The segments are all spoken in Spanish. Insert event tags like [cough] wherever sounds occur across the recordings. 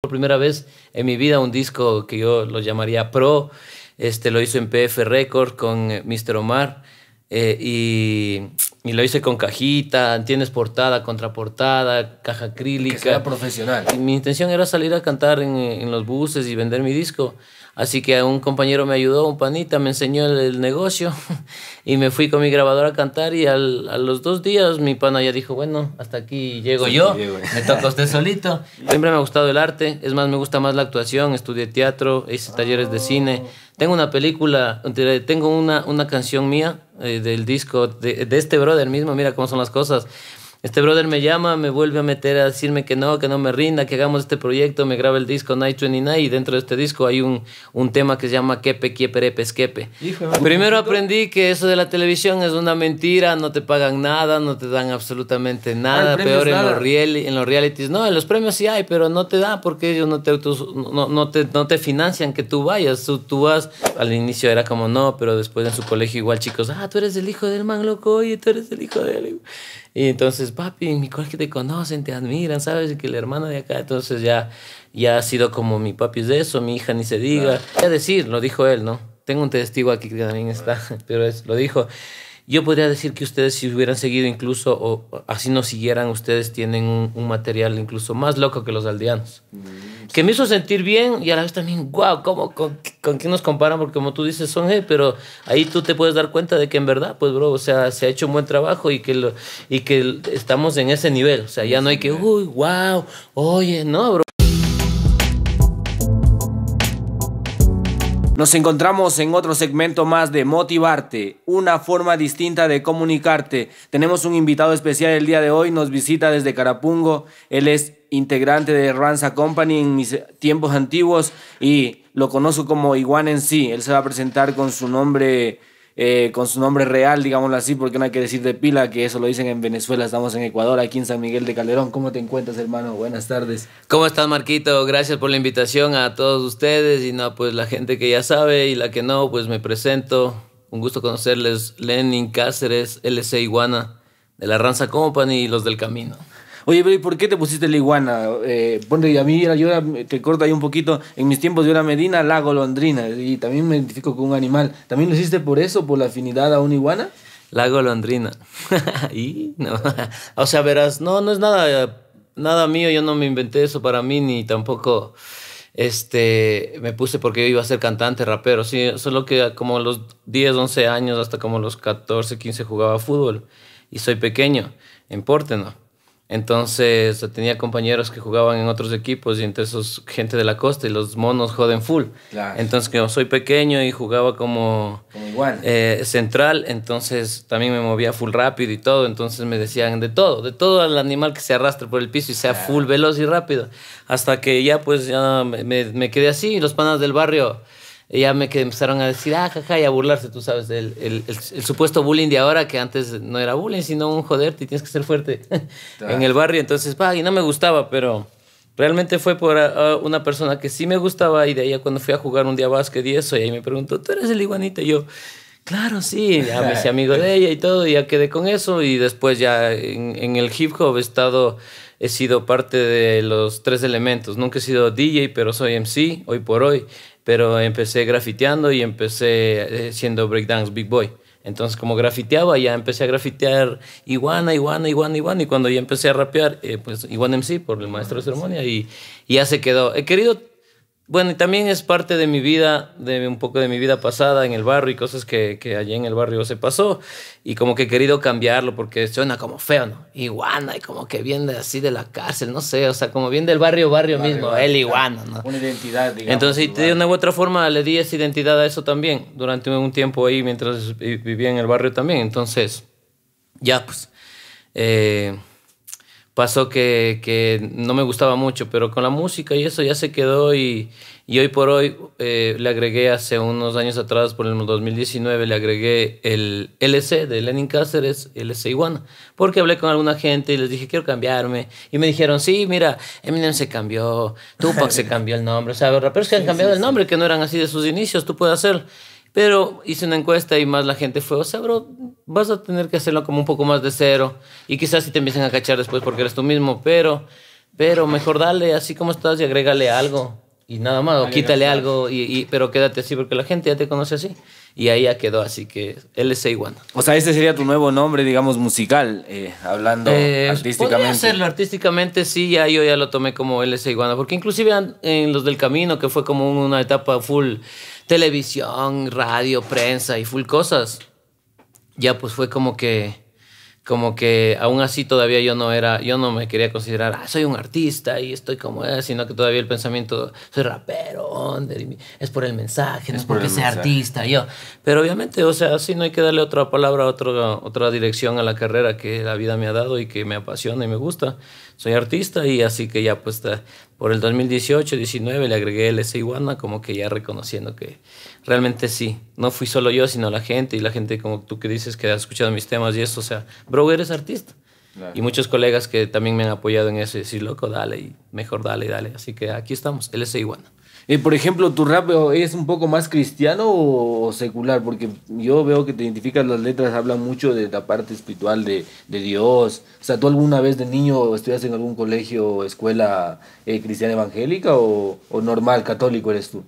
por primera vez en mi vida un disco que yo lo llamaría Pro. Este lo hizo en PF Record con eh, Mr. Omar. Eh, y y lo hice con cajita, tienes portada, contraportada, caja acrílica. Que sea profesional. mi intención era salir a cantar en, en, los buses y vender mi disco. Así que un compañero me ayudó, un panita, me enseñó el, negocio [laughs] y me fui con mi grabadora a cantar y al, a los dos días mi pana ya dijo, bueno, hasta aquí llego yo, me toca usted solito. [laughs] Siempre me ha gustado el arte, es más, me gusta más la actuación, estudié teatro, hice talleres de cine tengo una película, tengo una, una canción mía eh, del disco de, de, este brother mismo, mira cómo son las cosas. Este brother me llama, me vuelve a meter a decirme que no, que no me rinda, que hagamos este proyecto, me graba el disco Night 29 y dentro de este disco hay un, un tema que se llama Quepe, Repes, Quepe. Primero aprendí que eso de la televisión es una mentira, no te pagan nada, no te dan absolutamente ah, nada, peor en los, real, en los realities. No, en los premios sí hay, pero no te da porque ellos no te, no, no te, no te financian que tú vayas, tú, vas. Al inicio era como no, pero después en su colegio igual chicos, ah, tú eres el hijo del man loco, oye, tú eres el hijo de él. Y entonces, papi, mi colegio te conocen, te admiran, ¿sabes? que el hermano de acá, entonces ya, ya ha sido como mi papi es de eso, mi hija ni se diga. Es decir, lo dijo él, ¿no? Tengo un testigo aquí que también está, [laughs] pero es, lo dijo. Yo podría decir que ustedes si hubieran seguido incluso, o así no siguieran, ustedes tienen un, material incluso más loco que los aldeanos. Mm, que me hizo sentir bien y a la vez también, wow, ¿cómo, con, con quién nos comparan? Porque como tú dices, son, eh, pero ahí tú te puedes dar cuenta de que en verdad, pues, bro, o sea, se ha hecho un buen trabajo y que, lo, y que estamos en ese nivel. O sea, ya no hay que, uy, wow, oye, no, bro. Nos encontramos en otro segmento más de Motivarte, una forma distinta de comunicarte. Tenemos un invitado especial el día de hoy, nos visita desde Carapungo. Él es integrante de Ranza Company en mis tiempos antiguos y lo conozco como Iguan en sí. Él se va a presentar con su nombre eh, con su nombre real, digámoslo así, porque no hay que decir de pila, que eso lo dicen en Venezuela, estamos en Ecuador, aquí en San Miguel de Calderón. ¿Cómo te encuentras, hermano? Buenas tardes. ¿Cómo estás, Marquito? Gracias por la invitación a todos ustedes y no, pues la gente que ya sabe y la que no, pues me presento. Un gusto conocerles, Lenin Cáceres, LC Iguana, de la Ranza Company y los del Camino. Oye, pero ¿y por qué te pusiste la iguana? Eh, a mí yo te corto ahí un poquito. En mis tiempos yo era Medina, lago, londrina. Y también me identifico con un animal. ¿También lo hiciste por eso, por la afinidad a una iguana? Lago, londrina. [laughs] y no. o sea, verás, no, no es nada, nada mío. Yo no me inventé eso para mí, ni tampoco este, me puse porque yo iba a ser cantante, rapero, sí, solo que como los 10, 11 años, hasta como los 14, 15 jugaba fútbol y soy pequeño, en ¿no? Entonces tenía compañeros que jugaban en otros equipos y entre esos gente de la costa y los monos joden full. Entonces yo soy pequeño y jugaba como, eh, central, entonces también me movía full rápido y todo. Entonces me decían de todo, de todo al animal que se arrastre por el piso y sea full veloz y rápido. Hasta que ya pues ya me, me quedé así y los panas del barrio ya me empezaron a decir, ah, jaja, y a burlarse, tú sabes, el, el, el, supuesto bullying de ahora, que antes no era bullying, sino un joderte y tienes que ser fuerte [laughs] en el barrio. Entonces, pa, y no me gustaba, pero realmente fue por ah, ah, una persona que sí me gustaba y de ahí cuando fui a jugar un día básquet y eso, y ahí me preguntó, ¿tú eres el iguanita? Y yo, claro, sí, ya me hice [laughs] amigo de ella y todo, y ya quedé con eso, y después ya en, en el hip hop he estado he sido parte de los tres elementos. Nunca he sido DJ, pero soy MC hoy por hoy pero empecé grafiteando y empecé eh, siendo breakdance big boy. Entonces, como grafiteaba, ya empecé a grafitear Iguana, Iguana, Iguana, Iguana. Y cuando ya empecé a rapear, eh, pues Iguana MC por el maestro de ceremonia. Y, y, ya se quedó. He querido bueno, y también es parte de mi vida, de un poco de mi vida pasada en el barrio y cosas que, que allí en el barrio se pasó. Y como que he querido cambiarlo porque suena como feo, ¿no? Iguana, y como que viene así de la cárcel, no sé, o sea, como viene del barrio, barrio, mismo, el iguana, ¿no? Una identidad, digamos. Entonces, de una u otra forma, le di esa identidad a eso también durante un tiempo ahí mientras vivía en el barrio también. Entonces, ya, pues. Eh, pasó que, no me gustaba mucho, pero con la música y eso ya se quedó y, y hoy por hoy eh, le agregué hace unos años atrás, por el 2019, le agregué el LC de Lenin Cáceres, LC Iguana, porque hablé con alguna gente y les dije, quiero cambiarme, y me dijeron, sí, mira, Eminem se cambió, Tupac se [laughs] cambió el nombre, o sea, raperos que han cambiado el nombre, que no eran así de sus inicios, tú puedes hacer pero hice una encuesta y más la gente fue, o sea, bro, vas a tener que hacerlo como un poco más de cero. Y quizás si te empiecen a cachar después porque eres tú mismo, pero, pero mejor dale así como estás y agrégale algo. Y nada más, o quítale algo, y, pero quédate así porque la gente ya te conoce así. Y ahí ya quedó, así que LC Iguana. O sea, ese sería tu nuevo nombre, digamos, musical, eh, hablando eh, artísticamente. hacerlo artísticamente, sí, ya yo ya lo tomé como LC Iguana, porque inclusive en Los del Camino, que fue como una etapa full televisión, radio, prensa y full cosas, ya pues fue como que como que aún así todavía yo no era, yo no me quería considerar, ah, soy un artista y estoy como es, sino que todavía el pensamiento, soy rapero, es por el mensaje, no es porque sea artista, yo. Pero obviamente, o sea, así no hay que darle otra palabra, otra, otra dirección a la carrera que la vida me ha dado y que me apasiona y me gusta soy artista y así que ya pues por el 2018-19 le agregué el S Iguana como que ya reconociendo que realmente sí, no fui solo yo sino la gente y la gente como tú que dices que has escuchado mis temas y eso, o sea, bro, eres artista. Y muchos colegas que también me han apoyado en eso y decir, loco, dale, y mejor dale, y dale. Así que aquí estamos, LS Iguana. Eh, por ejemplo, ¿tu rap eh, es un poco más cristiano o, secular? Porque yo veo que te identificas, las letras hablan mucho de la parte espiritual de, Dios. O sea, ¿tú alguna vez de niño estudias en algún colegio o escuela eh, cristiana evangélica o, normal, católico eres tú?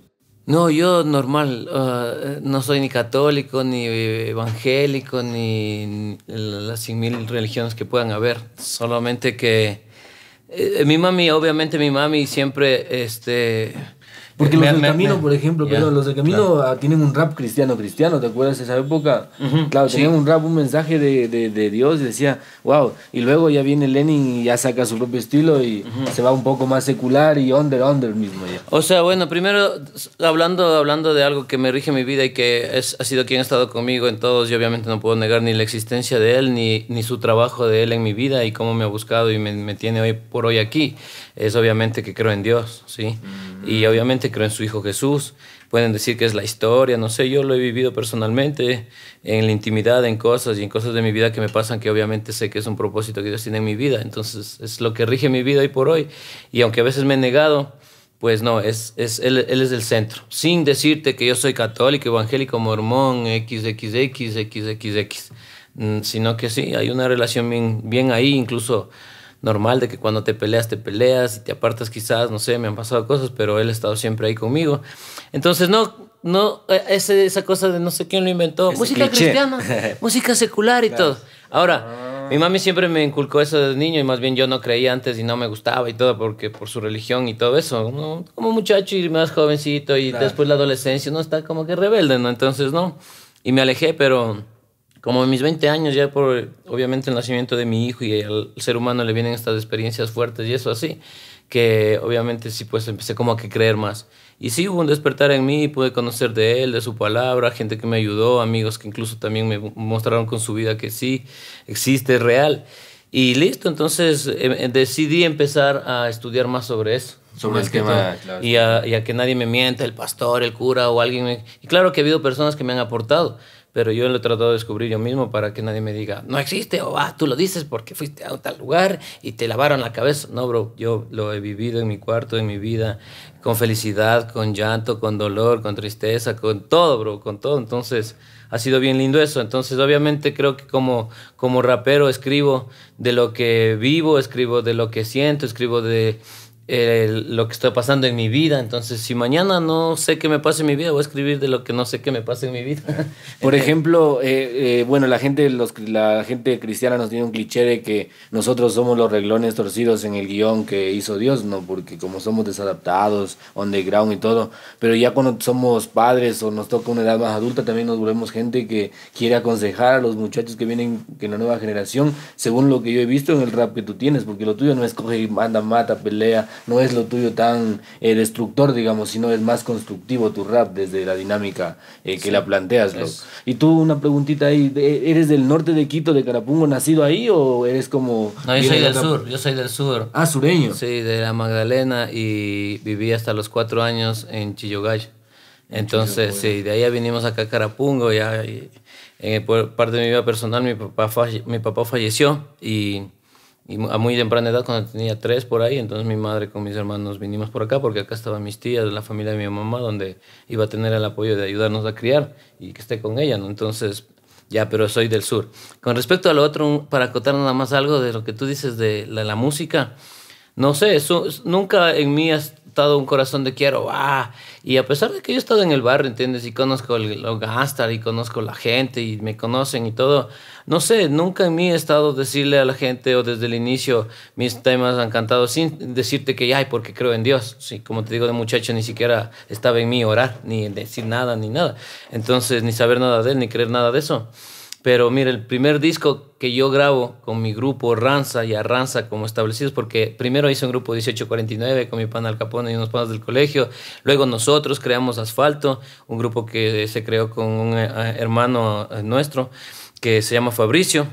No, yo normal, uh, no soy ni católico, ni evangélico, ni las cien mil religiones que puedan haber. Solamente que mi mami, obviamente mi mami siempre, este, porque los de camino, por ejemplo, los de camino ah, tienen un rap cristiano, cristiano, ¿te acuerdas de esa época? claro, tenían un rap, un mensaje de, Dios y decía, wow, y luego ya viene Lenin y ya saca su propio estilo y se va un poco más secular y under, under mismo ya. O sea, bueno, primero, hablando, hablando de algo que me rige mi vida y que es, ha sido quien ha estado conmigo en todos, yo obviamente no puedo negar ni la existencia de él, ni, ni su trabajo de él en mi vida y cómo me ha buscado y me tiene hoy por hoy aquí es obviamente que creo en Dios, ¿sí? Mm. Y obviamente creo en su Hijo Jesús. Pueden decir que es la historia, no sé, yo lo he vivido personalmente en la intimidad, en cosas y en cosas de mi vida que me pasan que obviamente sé que es un propósito que Dios tiene en mi vida. Entonces es lo que rige mi vida hoy por hoy. Y aunque a veces me he negado, pues no, es, es él, él, es el centro. Sin decirte que yo soy católico, evangélico, mormón, XXX, XXX, mm, sino que sí, hay una relación bien, bien ahí, incluso normal de que cuando te peleas, te peleas y te apartas quizás, no sé, me han pasado cosas, pero él ha estado siempre ahí conmigo. Entonces, no, no, e, ese, esa cosa de no sé quién lo inventó, música cristiana, [laughs] música secular y todo. Ahora, ah. mi mami siempre me inculcó eso desde niño y más bien yo no creía antes y no me gustaba y todo porque por su religión y todo eso, como, muchacho y más jovencito y después la adolescencia, no está como que rebelde, ¿no? Entonces, no, y me alejé, pero como en mis 20 años, ya por obviamente el nacimiento de mi hijo y al ser humano le vienen estas experiencias fuertes y eso así, que obviamente sí, pues empecé como a que creer más. Y sí hubo un despertar en mí, pude conocer de él, de su palabra, gente que me ayudó, amigos que incluso también me mostraron con su vida que sí, existe, es real. Y listo, entonces eh, eh, decidí empezar a estudiar más sobre eso. Sobre el tema claro. y, a, que nadie me mienta, el pastor, el cura o alguien. Y claro que ha habido personas que me han aportado, pero yo lo he tratado de descubrir yo mismo para que nadie me diga, no existe, o ah, tú lo dices porque fuiste a un tal lugar y te lavaron la cabeza. No, bro, yo lo he vivido en mi cuarto, en mi vida, con felicidad, con llanto, con dolor, con tristeza, con todo, bro, con todo. Entonces, ha sido bien lindo eso. Entonces, obviamente creo que como, como rapero escribo de lo que vivo, escribo de lo que siento, escribo de lo que está pasando en mi vida. Entonces, si mañana no sé qué me pasa en mi vida, voy a escribir de lo que no sé qué me pasa en mi vida. [laughs] Por ejemplo, eh, eh, bueno, la gente, los, la gente cristiana nos tiene un cliché de que nosotros somos los reglones torcidos en el guión que hizo Dios, ¿no? Porque como somos desadaptados, underground y todo, pero ya cuando somos padres o nos toca una edad más adulta, también nos volvemos gente que quiere aconsejar a los muchachos que vienen, que la nueva generación, según lo que yo he visto en el rap que tú tienes, porque lo tuyo no es coge y manda, mata, pelea, no es lo tuyo tan eh, destructor, digamos, sino es más constructivo tu rap desde la dinámica eh, que la planteas. Y tú una preguntita ahí, ¿eres del norte de Quito, de Carapungo, nacido ahí o eres como... No, yo soy del sur, yo soy del sur. Ah, sureño. Sí, de la Magdalena y viví hasta los cuatro años en Chillogallo. Entonces, sí, de ahí vinimos acá a Carapungo, ya... por parte de mi vida personal, mi papá, mi papá falleció y y a muy temprana edad, cuando tenía tres por ahí, entonces mi madre con mis hermanos vinimos por acá, porque acá estaban mis tías, la familia de mi mamá, donde iba a tener el apoyo de ayudarnos a criar y que esté con ella, ¿no? Entonces, ya, pero soy del sur. Con respecto a lo otro, para acotar nada más algo de lo que tú dices de la, música, no sé, eso, nunca en mí estado un corazón de quiero, ah, y a pesar de que yo he estado en el barrio, ¿entiendes? Y conozco el, los gastar y conozco la gente y me conocen y todo, no sé, nunca en mí he estado decirle a la gente o desde el inicio mis temas han cantado sin decirte que, hay porque creo en Dios, sí, como te digo de muchacho, ni siquiera estaba en mí orar, ni decir nada, ni nada, entonces, ni saber nada de él, ni creer nada de eso. Pero mire, el primer disco que yo grabo con mi grupo Ranza y Arranza como establecidos, porque primero hice un grupo 1849 con mi pana Al Capone y unos panas del colegio, luego nosotros creamos Asfalto, un grupo que se creó con un eh, hermano eh, nuestro que se llama Fabricio,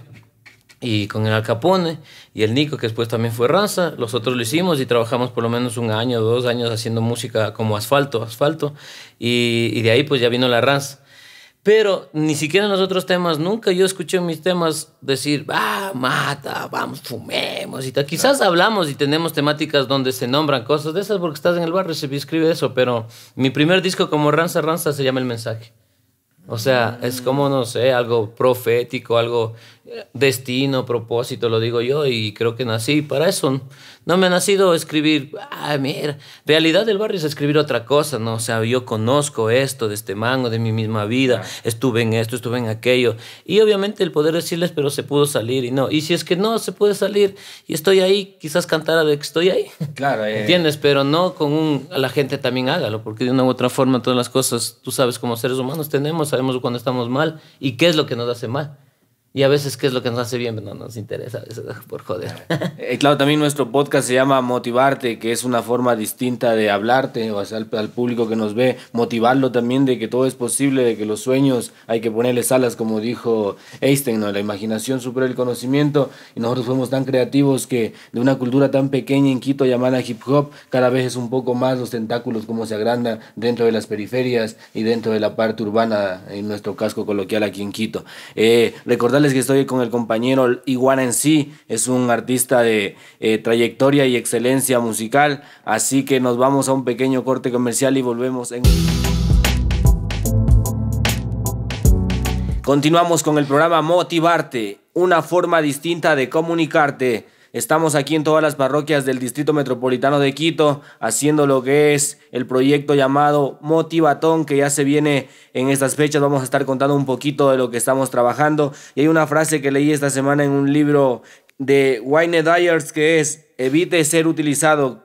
y con el Al Capone y el Nico, que después también fue Ranza, los otros lo hicimos y trabajamos por lo menos un año, dos años haciendo música como asfalto, asfalto, y, y de ahí pues ya vino la Ranza. Pero ni siquiera en los otros temas, nunca yo escuché mis temas decir, va, ah, mata, vamos, fumemos y tal. Quizás hablamos y tenemos temáticas donde se nombran cosas de esas porque estás en el barrio y se escribe eso, pero mi primer disco como Ranza Ranza se llama El Mensaje. O sea, es como, no sé, algo profético, algo destino, propósito, lo digo yo, y creo que nací para eso. No me ha nacido escribir, ah, mira, realidad del barrio es escribir otra cosa, ¿no? O sea, yo conozco esto de este mango, de mi misma vida, estuve en esto, estuve en aquello. Y obviamente el poder decirles, pero se pudo salir y no. Y si es que no se puede salir y estoy ahí, quizás a de que estoy ahí. Claro, eh. ¿entiendes? Pero no con un, la gente también hágalo, porque de una u otra forma todas las cosas, tú sabes, como seres humanos tenemos, sabemos cuando estamos mal y qué es lo que nos hace mal. Y a veces, ¿qué es lo que nos hace bien? No nos interesa, [laughs] por joder. Eh, claro, también nuestro podcast se llama Motivarte, que es una forma distinta de hablarte, o sea, al, público que nos ve, motivarlo también de que todo es posible, de que los sueños hay que ponerles alas, como dijo Einstein, ¿no? La imaginación supera el conocimiento, y nosotros fuimos tan creativos que de una cultura tan pequeña en Quito llamada hip hop, cada vez es un poco más los tentáculos, como se agrandan dentro de las periferias y dentro de la parte urbana, en nuestro casco coloquial aquí en Quito. Eh, recordarles que estoy con el compañero Iguana en sí, es un artista de eh, trayectoria y excelencia musical, así que nos vamos a un pequeño corte comercial y volvemos en... Continuamos con el programa Motivarte, una forma distinta de comunicarte. Estamos aquí en todas las parroquias del Distrito Metropolitano de Quito haciendo lo que es el proyecto llamado Motivatón que ya se viene en estas fechas. Vamos a estar contando un poquito de lo que estamos trabajando. Y hay una frase que leí esta semana en un libro de Wayne Dyers que es, evite ser utilizado.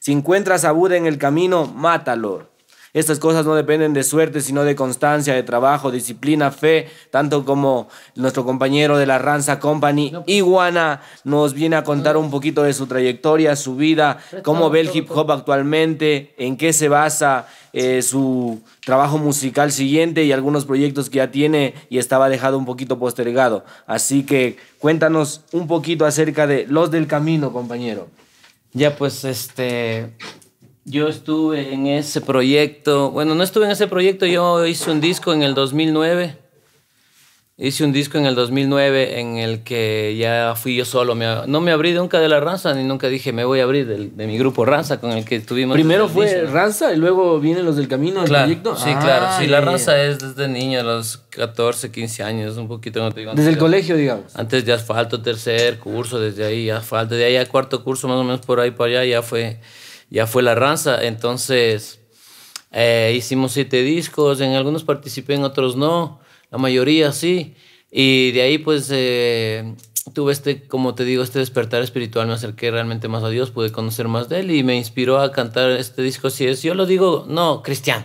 Si encuentras a Buda en el camino, mátalo. Estas cosas no dependen de suerte, sino de constancia, de trabajo, disciplina, fe, tanto como nuestro compañero de la Ranza Company, pues. Iguana, nos viene a contar un poquito de su trayectoria, su vida, cómo ve el hip hop actualmente, en qué se basa eh, su trabajo musical siguiente y algunos proyectos que ya tiene y estaba dejado un poquito postergado. Así que cuéntanos un poquito acerca de Los del Camino, compañero. Ya, pues este, yo estuve en ese proyecto, bueno, no estuve en ese proyecto, yo hice un disco en el 2009. Hice un disco en el 2009 en el que ya fui yo solo. no me abrí nunca de la Ranza ni nunca dije me voy a abrir de, mi grupo Ranza con el que estuvimos. Primero fue Ranza y luego vienen los del camino, claro, proyecto. Sí, claro. Sí, la ah, Ranza es desde niño, a los 14, 15 años, un poquito. No te desde el colegio, digamos. Antes de asfalto, tercer curso, desde ahí ya falta de ahí a cuarto curso, más o menos por ahí para allá, ya fue ya fue la ranza. Entonces eh, hicimos siete discos, en algunos participé, en otros no, la mayoría sí. Y de ahí pues eh, tuve este, como te digo, este despertar espiritual, me acerqué realmente más a Dios, pude conocer más de Él y me inspiró a cantar este disco. Si es, yo lo digo, no, cristiano.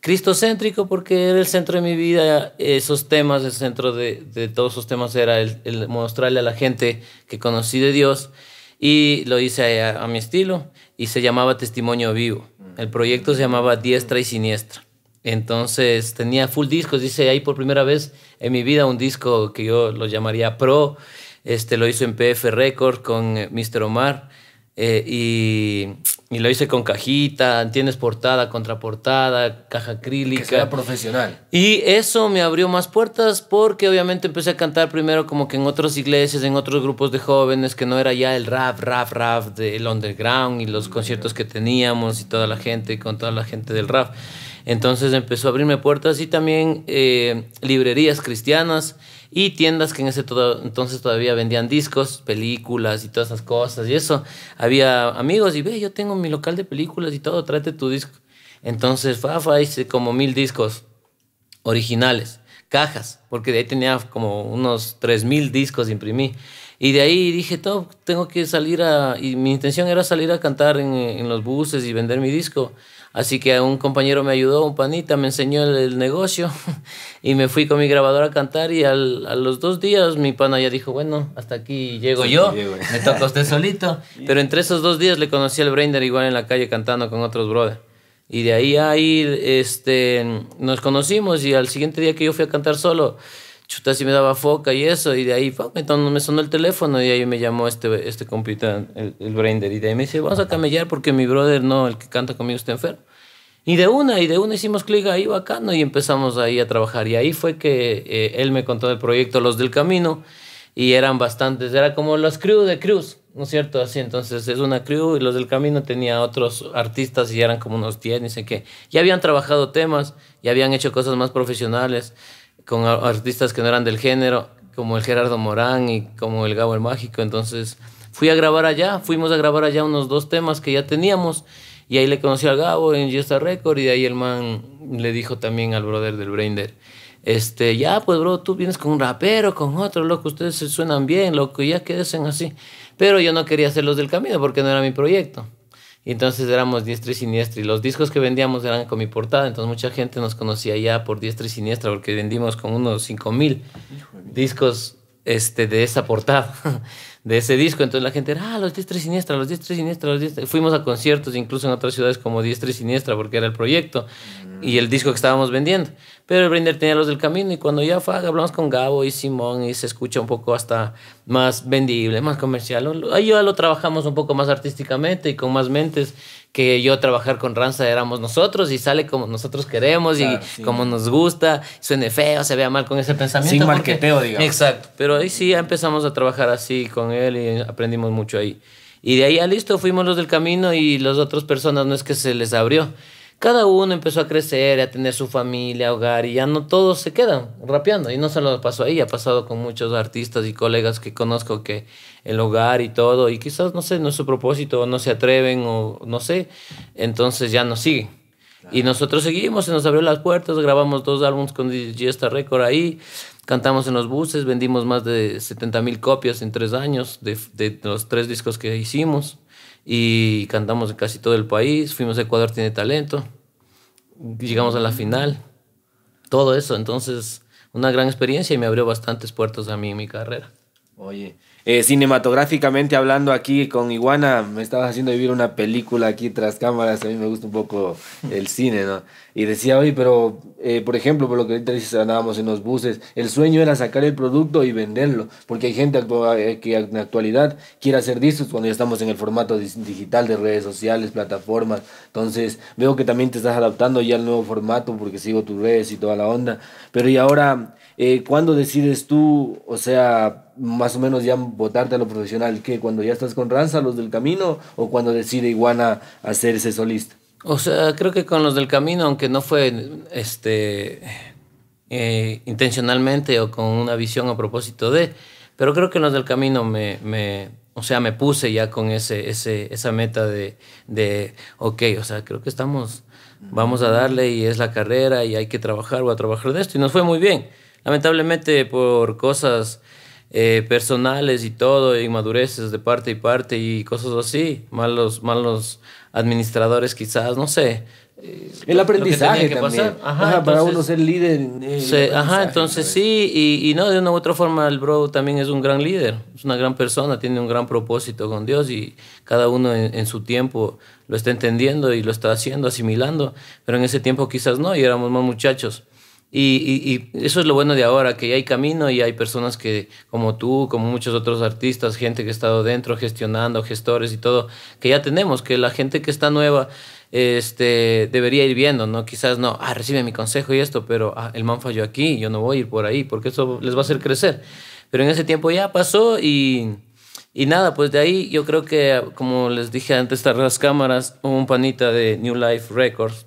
Cristocéntrico porque era el centro de mi vida, esos temas, el centro de, todos esos temas era el, mostrarle a la gente que conocí de Dios y lo hice a, a mi estilo y se llamaba Testimonio Vivo. Mm. El proyecto se llamaba Diestra y Siniestra. Entonces tenía full discos, dice ahí por primera vez en mi vida un disco que yo lo llamaría Pro, este lo hizo en PF Records con eh, Mr. Omar eh, y y lo hice con cajita, tienes portada, contraportada, caja acrílica. Que sea profesional. Y eso me abrió más puertas porque obviamente empecé a cantar primero como que en otras iglesias, en otros grupos de jóvenes, que no era ya el rap, rap, rap del underground y los conciertos que teníamos y toda la gente, con toda la gente del rap. Entonces empezó a abrirme puertas y también eh, librerías cristianas y tiendas que en ese todo, entonces todavía vendían discos, películas y todas esas cosas y eso. Había amigos y ve, yo tengo mi local de películas y todo, tráete tu disco. Entonces, fue, hice como mil discos originales, cajas, porque de ahí tenía como unos tres mil discos imprimí. Y de ahí dije, todo tengo que salir a... Y mi intención era salir a cantar en los buses y vender mi disco. Así que un compañero me ayudó, un panita, me enseñó el, negocio [laughs] y me fui con mi grabadora a cantar y a los dos días mi pana ya dijo, bueno, hasta aquí llego yo, me toca usted solito. [laughs] Pero entre esos dos días le conocí al Brainer igual en la calle cantando con otros brothers. Y de ahí a ahí este, nos conocimos y al siguiente día que yo fui a cantar solo, chuta si me daba foca y eso, y de ahí me, sonó, el teléfono y ahí me llamó este, este el, el y de ahí me dice, vamos a camellar porque mi brother, no, el que canta conmigo está enfermo. Y de una, y de una hicimos clic ahí bacano y empezamos ahí a trabajar. Y ahí fue que eh, él me contó del proyecto Los del Camino y eran bastantes, era como los crew de Cruz, ¿no es cierto? Así, entonces es una crew y Los del Camino tenía otros artistas y eran como unos 10, ni sé qué. Ya habían trabajado temas, ya habían hecho cosas más profesionales con artistas que no eran del género, como el Gerardo Morán y como el Gabo el Mágico. Entonces fui a grabar allá, fuimos a grabar allá unos dos temas que ya teníamos y ahí le conocí al Gabo en Justa Record y de ahí el man le dijo también al brother del Brainder, este, ya, pues, bro, tú vienes con un rapero, con otro, loco, ustedes se suenan bien, loco, ya quédense así. Pero yo no quería los del camino porque no era mi proyecto. Y entonces éramos diestra y siniestra. Y los discos que vendíamos eran con mi portada. Entonces mucha gente nos conocía ya por diestra y siniestra porque vendimos con unos 5 mil discos este, de esa portada. [laughs] de ese disco. Entonces la gente era, ah, los diestros y Siniestra, los diestros los Fuimos a conciertos incluso en otras ciudades como Diestra y Siniestra porque era el proyecto y el disco que estábamos vendiendo. Pero el Brinder tenía los del camino y cuando ya fue, hablamos con Gabo y Simón y se escucha un poco hasta más vendible, más comercial. Ahí ya lo trabajamos un poco más artísticamente y con más mentes que yo trabajar con Ranza éramos nosotros y sale como nosotros queremos y como nos gusta, suene feo, se vea mal con ese pensamiento. Sin porque, digamos. Exacto, pero ahí sí empezamos a trabajar así con él y aprendimos mucho ahí. Y de ahí a ah, listo, fuimos los del camino y las otras personas no es que se les abrió cada uno empezó a crecer, a tener su familia, hogar, y ya no todos se quedan rapeando. Y no solo pasó ahí, ha pasado con muchos artistas y colegas que conozco que el hogar y todo, y quizás, no sé, no es su propósito, no se atreven o no sé, entonces ya no siguen. Y nosotros seguimos, se nos abrió las puertas, grabamos dos álbumes con digiesta Record ahí, cantamos en los buses, vendimos más de 70 mil copias en tres años de, de los tres discos que hicimos y cantamos en casi todo el país. Fuimos a Ecuador Tiene Talento, llegamos a la final, todo eso. Entonces, una gran experiencia y me abrió bastantes puertas a mí en mi carrera. Oye, eh, cinematográficamente hablando aquí con Iguana, me estabas haciendo vivir una película aquí tras cámaras, a mí me gusta un poco el [laughs] cine, ¿no? Y decía, hoy, pero, eh, por ejemplo, por lo que ahorita dices, andábamos en los buses, el sueño era sacar el producto y venderlo, porque hay gente eh, que en actualidad quiere hacer discos cuando ya estamos en el formato digital de redes sociales, plataformas, entonces veo que también te estás adaptando ya al nuevo formato, porque sigo tus redes y toda la onda, pero y ahora eh, ¿Cuándo decides tú, o sea, más o menos ya votarte a lo profesional? ¿Qué? ¿Cuando ya estás con Ranza, los del camino? ¿O cuando decide Iguana hacerse solista? O sea, creo que con los del camino, aunque no fue este, eh, intencionalmente o con una visión a propósito de, pero creo que en los del camino me, me o sea, me puse ya con ese, ese, esa meta de, de, ok, o sea, creo que estamos, vamos a darle y es la carrera y hay que trabajar, o a trabajar de esto. Y nos fue muy bien. Lamentablemente por cosas eh, personales y todo, inmadureces de parte y parte y cosas así, malos, malos administradores quizás, no sé. el aprendizaje también. para uno ser líder. ajá, entonces sí, y, no, de una u otra forma el bro también es un gran líder, es una gran persona, tiene un gran propósito con Dios y cada uno en su tiempo lo está entendiendo y lo está haciendo, asimilando, pero en ese tiempo quizás no, y éramos más muchachos. Y, eso es lo bueno de ahora, que ya hay camino y hay personas que, como tú, como muchos otros artistas, gente que ha estado dentro gestionando, gestores y todo, que ya tenemos, que la gente que está nueva este, debería ir viendo, ¿no? Quizás no, ah, recibe mi consejo y esto, pero ah, el man falló aquí, yo no voy a ir por ahí, porque eso les va a hacer crecer. Pero en ese tiempo ya pasó y, nada, pues de ahí yo creo que, como les dije antes, tras las cámaras, un panita de New Life Records,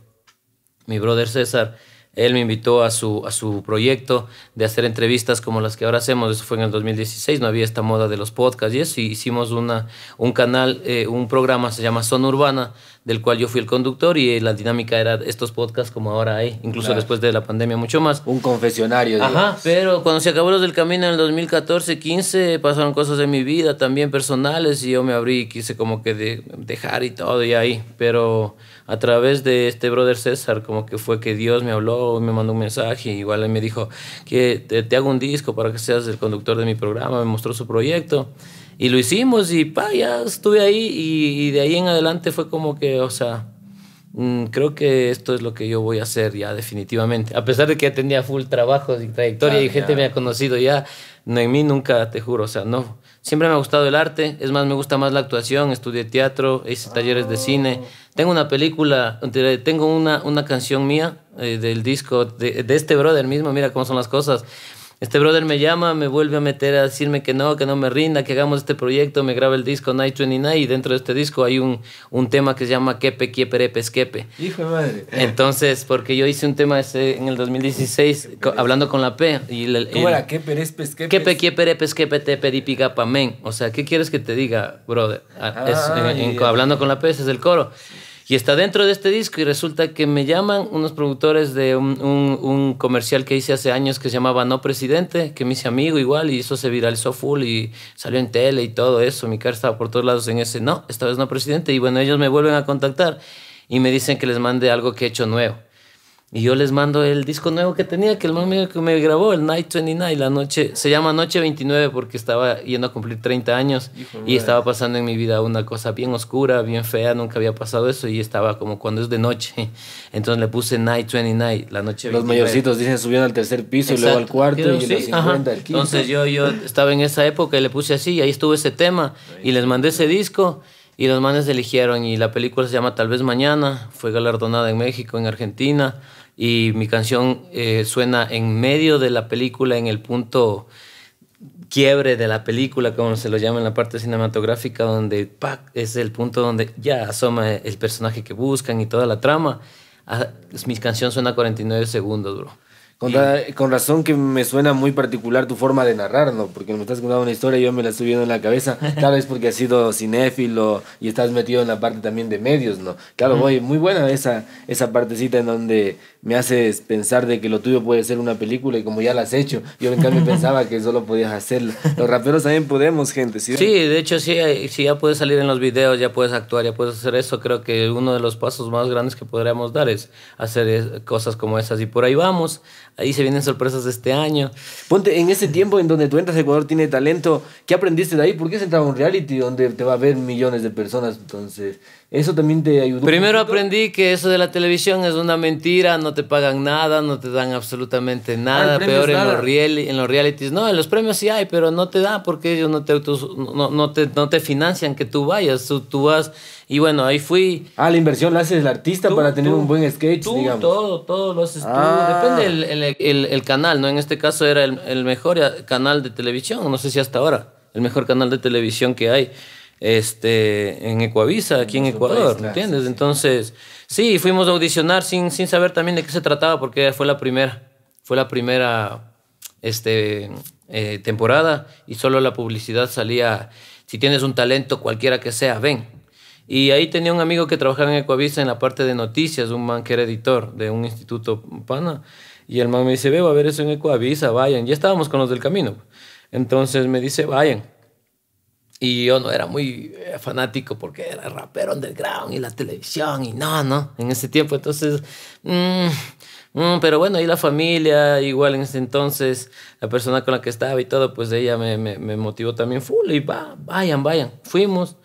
mi brother César, él me invitó a su, a su proyecto de hacer entrevistas como las que ahora hacemos. Eso fue en el 2016, no había esta moda de los podcasts y eso. hicimos una, un canal, eh, un programa, se llama Zona Urbana, del cual yo fui el conductor y eh, la dinámica era estos podcasts como ahora hay, incluso después de la pandemia, mucho más. Un confesionario. Ajá, pero cuando se acabó los del camino en el 2014-15 pasaron cosas de mi vida también personales y yo me abrí y quise como que dejar y todo y ahí, pero a través de este brother César como que fue que Dios me habló me mandó un mensaje, igual él me dijo que te, hago un disco para que seas el conductor de mi programa, me mostró su proyecto y lo hicimos y pa, ya estuve ahí y, de ahí en adelante fue como que, o sea, mm, creo que esto es lo que yo voy a hacer ya definitivamente. A pesar de que ya tenía full trabajo y trayectoria y gente me ha conocido ya, no, en mí nunca, te juro, o sea, no. Siempre me ha gustado el arte, es más, me gusta más la actuación, estudié teatro, hice talleres de cine. Tengo una película, tengo una, una canción mía del disco, de, este brother mismo, mira cómo son las cosas. Este brother me llama, me vuelve a meter a decirme que no, que no me rinda, que hagamos este proyecto, me graba el disco Night 29 y dentro de este disco hay un, tema que se llama Quepe, Quiepe, Pesquepe. Hijo de madre. Entonces, porque yo hice un tema ese en el 2016 hablando con la P. Y el, ¿Cómo era? Quepe, Pesquepe. Quepe, Quiepe, Pesquepe, Te, Pamen. O sea, ¿qué quieres que te diga, brother? Ah, hablando con la P, ese es el coro. Y está dentro de este disco y resulta que me llaman unos productores de un, comercial que hice hace años que se llamaba No Presidente, que me hice amigo igual y eso se viralizó full y salió en tele y todo eso. Mi cara estaba por todos lados en ese, no, esta vez No Presidente. Y bueno, ellos me vuelven a contactar y me dicen que les mande algo que he hecho nuevo. Y yo les mando el disco nuevo que tenía, que el mío que me grabó, el Night 29, la noche, se llama Noche 29 porque estaba yendo a cumplir 30 años y estaba pasando en mi vida una cosa bien oscura, bien fea, nunca había pasado eso y estaba como cuando es de noche. [laughs] Entonces le puse Night 29, la noche Los mayorcitos dicen subían al tercer piso y luego al cuarto y los 50, el 15. Entonces yo, yo estaba en esa época y le puse así y ahí estuvo ese tema y les mandé ese disco. Y los manes eligieron y la película se llama Tal vez Mañana, fue galardonada en México, en Argentina y mi canción eh, suena en medio de la película, en el punto quiebre de la película, como se lo llama en la parte cinematográfica, donde es el punto donde ya asoma el personaje que buscan y toda la trama. Ah, mi canción suena 49 segundos, duro. Con, razón que me suena muy particular tu forma de narrar, ¿no? Porque me estás contando una historia y yo me la estoy viendo en la cabeza. [laughs] Tal vez porque has sido cinéfilo y estás metido en la parte también de medios, ¿no? Claro, muy buena esa, esa partecita en donde me haces pensar de que lo tuyo puede ser una película y como ya la has hecho, yo en cambio [laughs] pensaba que solo podías hacerlo. Los raperos también podemos, gente, ¿sí? Sí, de hecho, sí, si ya puedes salir en los videos, ya puedes actuar, ya puedes hacer eso. Creo que uno de los pasos más grandes que podríamos dar es hacer cosas como esas y por ahí vamos ahí se vienen sorpresas de este año. Ponte, en ese tiempo en donde tú entras, Ecuador tiene talento, ¿qué aprendiste de ahí? ¿Por qué se entraba un reality donde te va a ver millones de personas? Entonces, eso también te ayudó. Primero aprendí que eso de la televisión es una mentira, no te pagan nada, no te dan absolutamente ah, nada. Peor En, los realities. No, en los premios sí hay, pero no te da porque ellos no te, no, no te, financian que tú vayas. Tú, vas. Y bueno, ahí fui. Ah, la inversión la haces el artista para tener un buen sketch, tú, Todo, todo lo haces tú. Depende ah. el, canal, ¿no? En este caso era el, el mejor canal de televisión, no sé si hasta ahora, el mejor canal de televisión que hay este, en Ecuavisa, aquí en Ecuador, ¿entiendes? Entonces, sí, fuimos a audicionar sin, sin saber también de qué se trataba, porque fue la primera, fue la primera este, eh, temporada y solo la publicidad salía, si tienes un talento cualquiera que sea, ven. Y ahí tenía un amigo que trabajaba en Ecuavisa en la parte de noticias, un man que era editor de un instituto pana, y el man me dice, veo a ver eso en Ecuavisa, vayan. Ya estábamos con los del camino. Entonces me dice, vayan. Y yo no era muy eh, fanático porque era rapero underground y la televisión y no, no, en ese tiempo. Entonces, mm, mm, pero bueno, y la familia, igual en ese entonces, la persona con la que estaba y todo, pues ella me, me motivó también full y va, vayan, vayan. Fuimos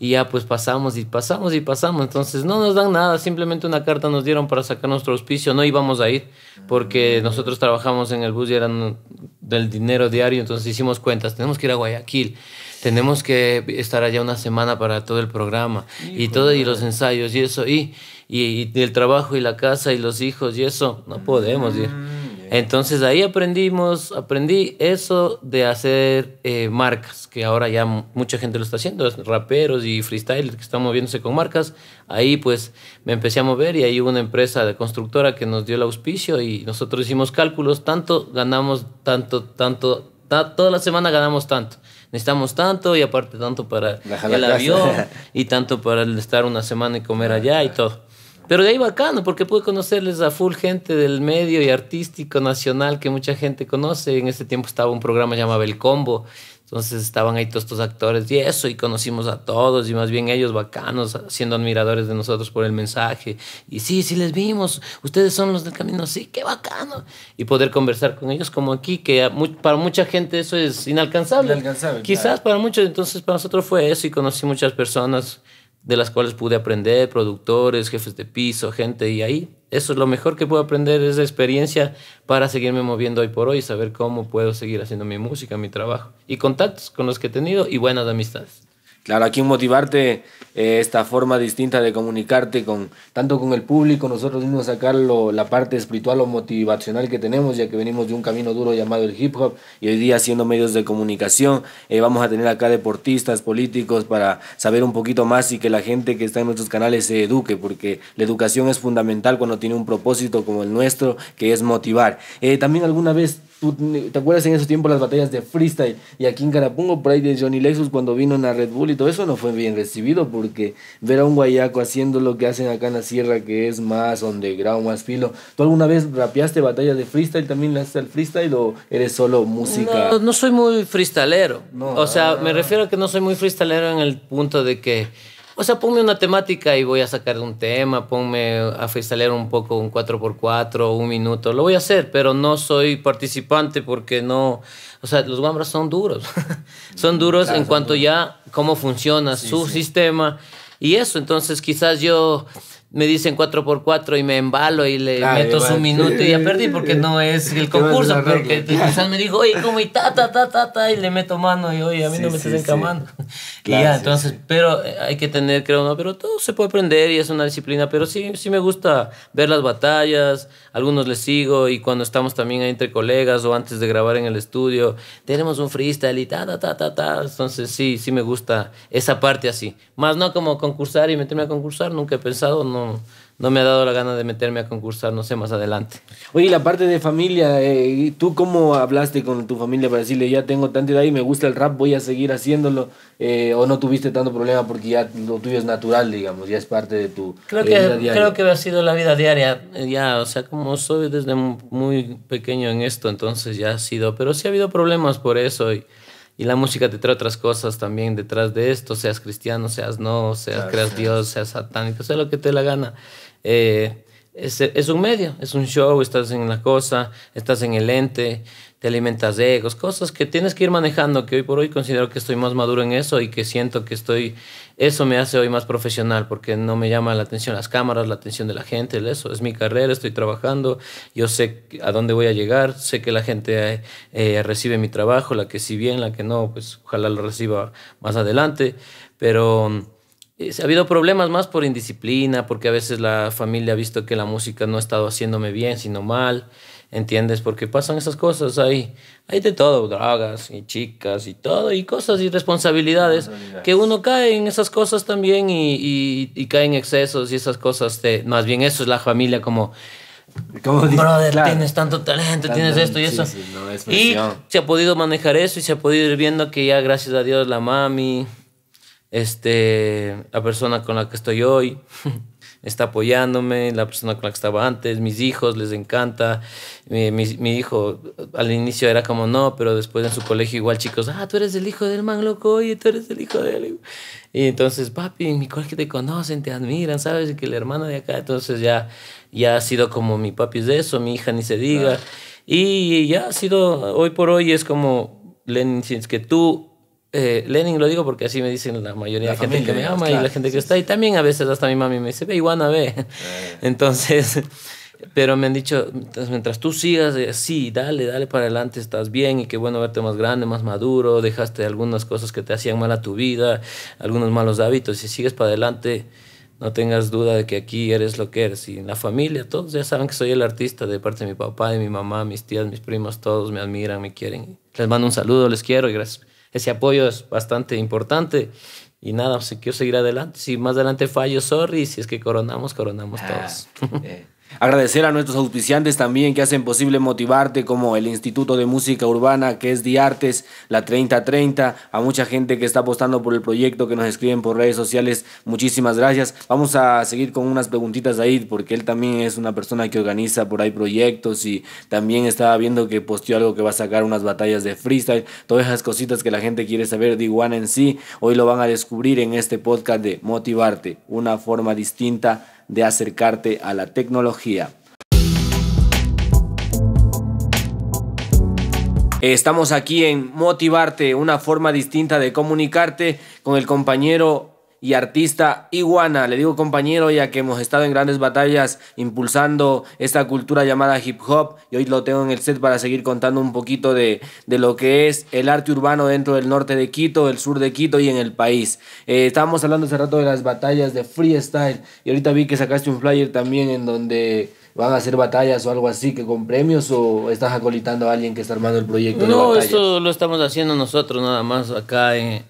y ya pues pasamos y pasamos y pasamos. Entonces no nos dan nada, simplemente una carta nos dieron para sacar nuestro auspicio, no íbamos a ir porque ah. nosotros trabajamos en el bus y eran del dinero diario, entonces hicimos cuentas, tenemos que ir a Guayaquil tenemos que estar allá una semana para todo el programa y todo y los ensayos y eso y, y, el trabajo y la casa y los hijos y eso no podemos ir. Mm, Entonces ahí aprendimos, aprendí eso de hacer eh, marcas, que ahora ya mucha gente lo está haciendo, raperos y freestyles que están moviéndose con marcas. Ahí pues me empecé a mover y ahí hubo una empresa de constructora que nos dio el auspicio y nosotros hicimos cálculos, tanto ganamos, tanto, tanto, toda la semana ganamos tanto necesitamos tanto y aparte tanto para el avión [laughs] y tanto para estar una semana y comer allá y todo. Pero de ahí bacano, porque pude conocerles a full gente del medio y artístico nacional que mucha gente conoce. En ese tiempo estaba un programa llamado El Combo, entonces estaban ahí todos estos actores y eso, y conocimos a todos, y más bien ellos bacanos, siendo admiradores de nosotros por el mensaje. Y sí, sí les vimos, ustedes son los del camino, sí, qué bacano. Y poder conversar con ellos como aquí, que para mucha gente eso es inalcanzable. inalcanzable Quizás para muchos, entonces para nosotros fue eso, y conocí muchas personas de las cuales pude aprender, productores, jefes de piso, gente, y ahí eso es lo mejor que puedo aprender, esa experiencia para seguirme moviendo hoy por hoy, saber cómo puedo seguir haciendo mi música, mi trabajo, y contactos con los que he tenido y buenas amistades. Claro, aquí en Motivarte, eh, esta forma distinta de comunicarte con tanto con el público, nosotros mismos sacar la parte espiritual o motivacional que tenemos, ya que venimos de un camino duro llamado el hip hop y hoy día haciendo medios de comunicación, eh, vamos a tener acá deportistas, políticos, para saber un poquito más y que la gente que está en nuestros canales se eduque, porque la educación es fundamental cuando tiene un propósito como el nuestro, que es motivar. Eh, también alguna vez ¿Tú te acuerdas en ese tiempo las batallas de freestyle? Y aquí en Carapungo, por ahí de Johnny Lexus, cuando vino en la Red Bull y todo eso, no fue bien recibido porque ver a un guayaco haciendo lo que hacen acá en la sierra, que es más underground, más filo. ¿Tú alguna vez rapeaste batallas de freestyle? ¿También le haces al freestyle o eres solo música? No, soy muy freestalero. o sea, me ah. refiero a que no soy muy freestalero en el punto de que o sea, ponme una temática y voy a sacar un tema, ponme a freestylear un poco un 4x4, un minuto, lo voy a hacer, pero no soy participante porque no, o sea, los guambras son duros, [laughs] son mm, duros en cuanto ya cómo funciona su sistema y eso, entonces quizás yo me dicen 4x4 y me embalo y le meto su minuto y ya perdí porque no es el [laughs] concurso, porque quizás me dijo, oye, como y ta, ta, ta, ta, y le meto mano y oye, a mí no me sí, estás encamando. [laughs] y ya, entonces, pero eh, hay que tener, creo, no, pero todo se puede aprender y es una disciplina, pero sí, sí me gusta ver las batallas, algunos les sigo y cuando estamos también entre colegas o antes de grabar en el estudio, tenemos un freestyle y ta, ta, ta, ta, ta, entonces sí, sí me gusta esa parte así, más no como concursar y meterme a concursar, nunca he pensado, no no, me ha dado la gana de meterme a concursar, no sé, más adelante. Oye, la parte de familia, eh, ¿tú cómo hablaste con tu familia para decirle, ya tengo tanta edad y me gusta el rap, voy a seguir haciéndolo? Eh, ¿O no tuviste tanto problema porque ya lo tuyo es natural, digamos, ya es parte de tu eh, vida diaria? Creo que ha sido la vida diaria, ya, o sea, como soy desde muy pequeño en esto, entonces ya ha sido, pero sí ha habido problemas por eso y y la música te trae otras cosas también detrás de esto, seas cristiano, seas no, seas creas Dios, seas satánico, sea lo que te la gana. Eh, es, es, un medio, es un show, estás en la cosa, estás en el ente, te alimentas de egos, cosas que tienes que ir manejando, que hoy por hoy considero que estoy más maduro en eso y que siento que estoy eso me hace hoy más profesional porque no me llama la atención las cámaras, la atención de la gente, eso es mi carrera, estoy trabajando, yo sé a dónde voy a llegar, sé que la gente eh, recibe mi trabajo, la que sí bien, la que no, pues ojalá lo reciba más adelante, pero eh, ha habido problemas más por indisciplina, porque a veces la familia ha visto que la música no ha estado haciéndome bien, sino mal. ¿Entiendes? Porque pasan esas cosas ahí. Hay de todo, dragas y chicas y todo, y cosas y responsabilidades, que uno cae en esas cosas también y, y, cae en excesos y esas cosas. De, más bien eso es la familia como... Como brother, tienes tanto talento, tienes esto y eso. y se ha podido manejar eso y se ha podido ir viendo que ya, gracias a Dios, la mami, este, la persona con la que estoy hoy, [laughs] está apoyándome, la persona con la que estaba antes, mis hijos les encanta. Mi, hijo al inicio era como no, pero después en su colegio igual chicos, ah, tú eres el hijo del man loco, oye, tú eres el hijo de él. Y entonces, papi, mi colegio te conocen, te admiran, sabes que el hermano de acá, entonces ya, ya ha sido como mi papi es de eso, mi hija ni se diga. Y ya ha sido, hoy por hoy es como, Lenin, si es que tú eh, Lenin lo digo porque así me dicen la mayoría de la gente que me ama y la gente que está. Y también a veces hasta mi mami me dice, ve iguana, ve. Eh. [laughs] Entonces, pero me han dicho, mientras, tú sigas así, eh, dale, dale para adelante, estás bien y qué bueno verte más grande, más maduro, dejaste algunas cosas que te hacían mal a tu vida, algunos malos hábitos. Si sigues para adelante, no tengas duda de que aquí eres lo que eres. Y en la familia, todos ya saben que soy el artista de parte de mi papá, de mi mamá, mis tías, mis primos, todos me admiran, me quieren. Les mando un saludo, les quiero y gracias ese apoyo es bastante importante. Y nada, o pues, quiero seguir adelante. Si más adelante fallo, sorry. Si es que coronamos, coronamos ah, todos. Eh, Agradecer a nuestros auspiciantes también que hacen posible motivarte, como el Instituto de Música Urbana, que es Diartes, la 3030, a mucha gente que está apostando por el proyecto, que nos escriben por redes sociales. Muchísimas gracias. Vamos a seguir con unas preguntitas ahí, porque él también es una persona que organiza por ahí proyectos y también estaba viendo que posteó algo que va a sacar unas batallas de freestyle, todas esas cositas que la gente quiere saber de Iguana en sí. Hoy lo van a descubrir en este podcast de Motivarte, una forma distinta de acercarte a la tecnología. Estamos aquí en Motivarte, una forma distinta de comunicarte con el compañero y artista iguana. Le digo compañero ya que hemos estado en grandes batallas impulsando esta cultura llamada hip hop y hoy lo tengo en el set para seguir contando un poquito de, lo que es el arte urbano dentro del norte de Quito, el sur de Quito y en el país. Eh, estábamos hablando hace rato de las batallas de freestyle y ahorita vi que sacaste un flyer también en donde van a hacer batallas o algo así, que con premios o estás acolitando a alguien que está armando el proyecto. No, esto lo estamos haciendo nosotros nada más acá en,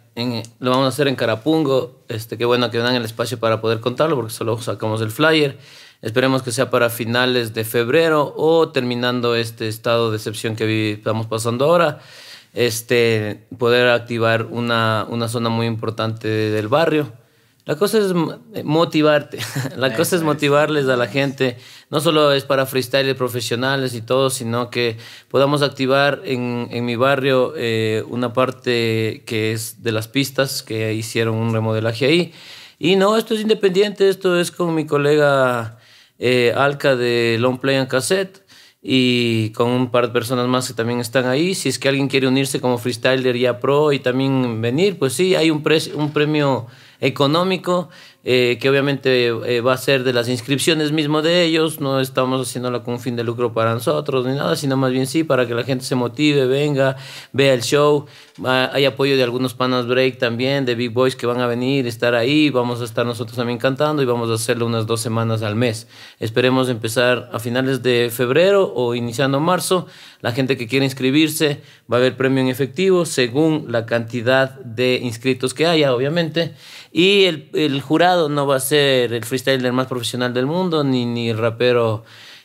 lo vamos a hacer en Carapungo. Este, qué bueno que dan el espacio para poder contarlo, porque solo sacamos el flyer. Esperemos que sea para finales de febrero o terminando este estado de excepción que estamos pasando ahora. Este, poder activar una zona muy importante del barrio la cosa es eh, motivarte, [laughs] la cosa es motivarles a la gente, no solo es para freestyle profesionales y todo, sino que podamos activar en, mi barrio eh, una parte que es de las pistas, que hicieron un remodelaje ahí. Y no, esto es independiente, esto es con mi colega eh, Alca de Long Play and Cassette y con un par de personas más que también están ahí. Si es que alguien quiere unirse como freestyler ya pro y también venir, pues sí, hay un premio económico, eh, que obviamente eh, va a ser de las inscripciones mismo de ellos, no estamos haciéndolo con un fin de lucro para nosotros ni nada, sino más bien sí, para que la gente se motive, venga, vea el show, ah, hay apoyo de algunos panas break también, de Big Boys que van a venir, estar ahí, vamos a estar nosotros también cantando y vamos a hacerlo unas dos semanas al mes. Esperemos empezar a finales de febrero o iniciando marzo, la gente que quiera inscribirse va a haber premio en efectivo según la cantidad de inscritos que haya, obviamente. Y el, el, jurado no va a ser el freestyler más profesional del mundo, ni, ni rapero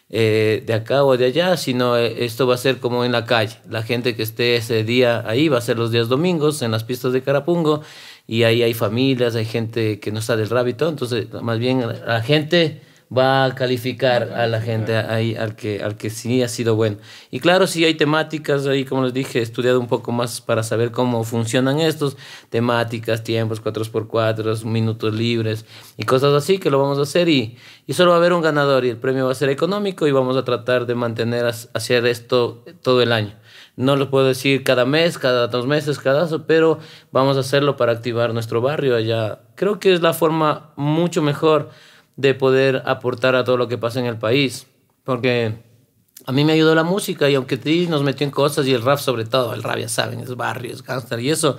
eh, de acá o de allá, sino eh, esto va a ser como en la calle. La gente que esté ese día ahí va a ser los días domingos en las pistas de Carapungo y ahí hay familias, hay gente que no está del rabito, entonces más bien la gente va a calificar a la gente ahí, al, que, al que sí ha sido bueno. Y claro, sí hay temáticas, ahí como les dije, he estudiado un poco más para saber cómo funcionan estos, temáticas, tiempos, 4x4, minutos libres y cosas así que lo vamos a hacer y, y solo va a haber un ganador y el premio va a ser económico y vamos a tratar de mantener, hacer esto todo el año. No lo puedo decir cada mes, cada dos meses, cada pero vamos a hacerlo para activar nuestro barrio allá. Creo que es la forma mucho mejor de poder aportar a todo lo que pasa en el país. Porque a mí me ayudó la música y aunque nos metió en cosas y el rap sobre todo, el rap ya saben, es barrio, es gangster y eso,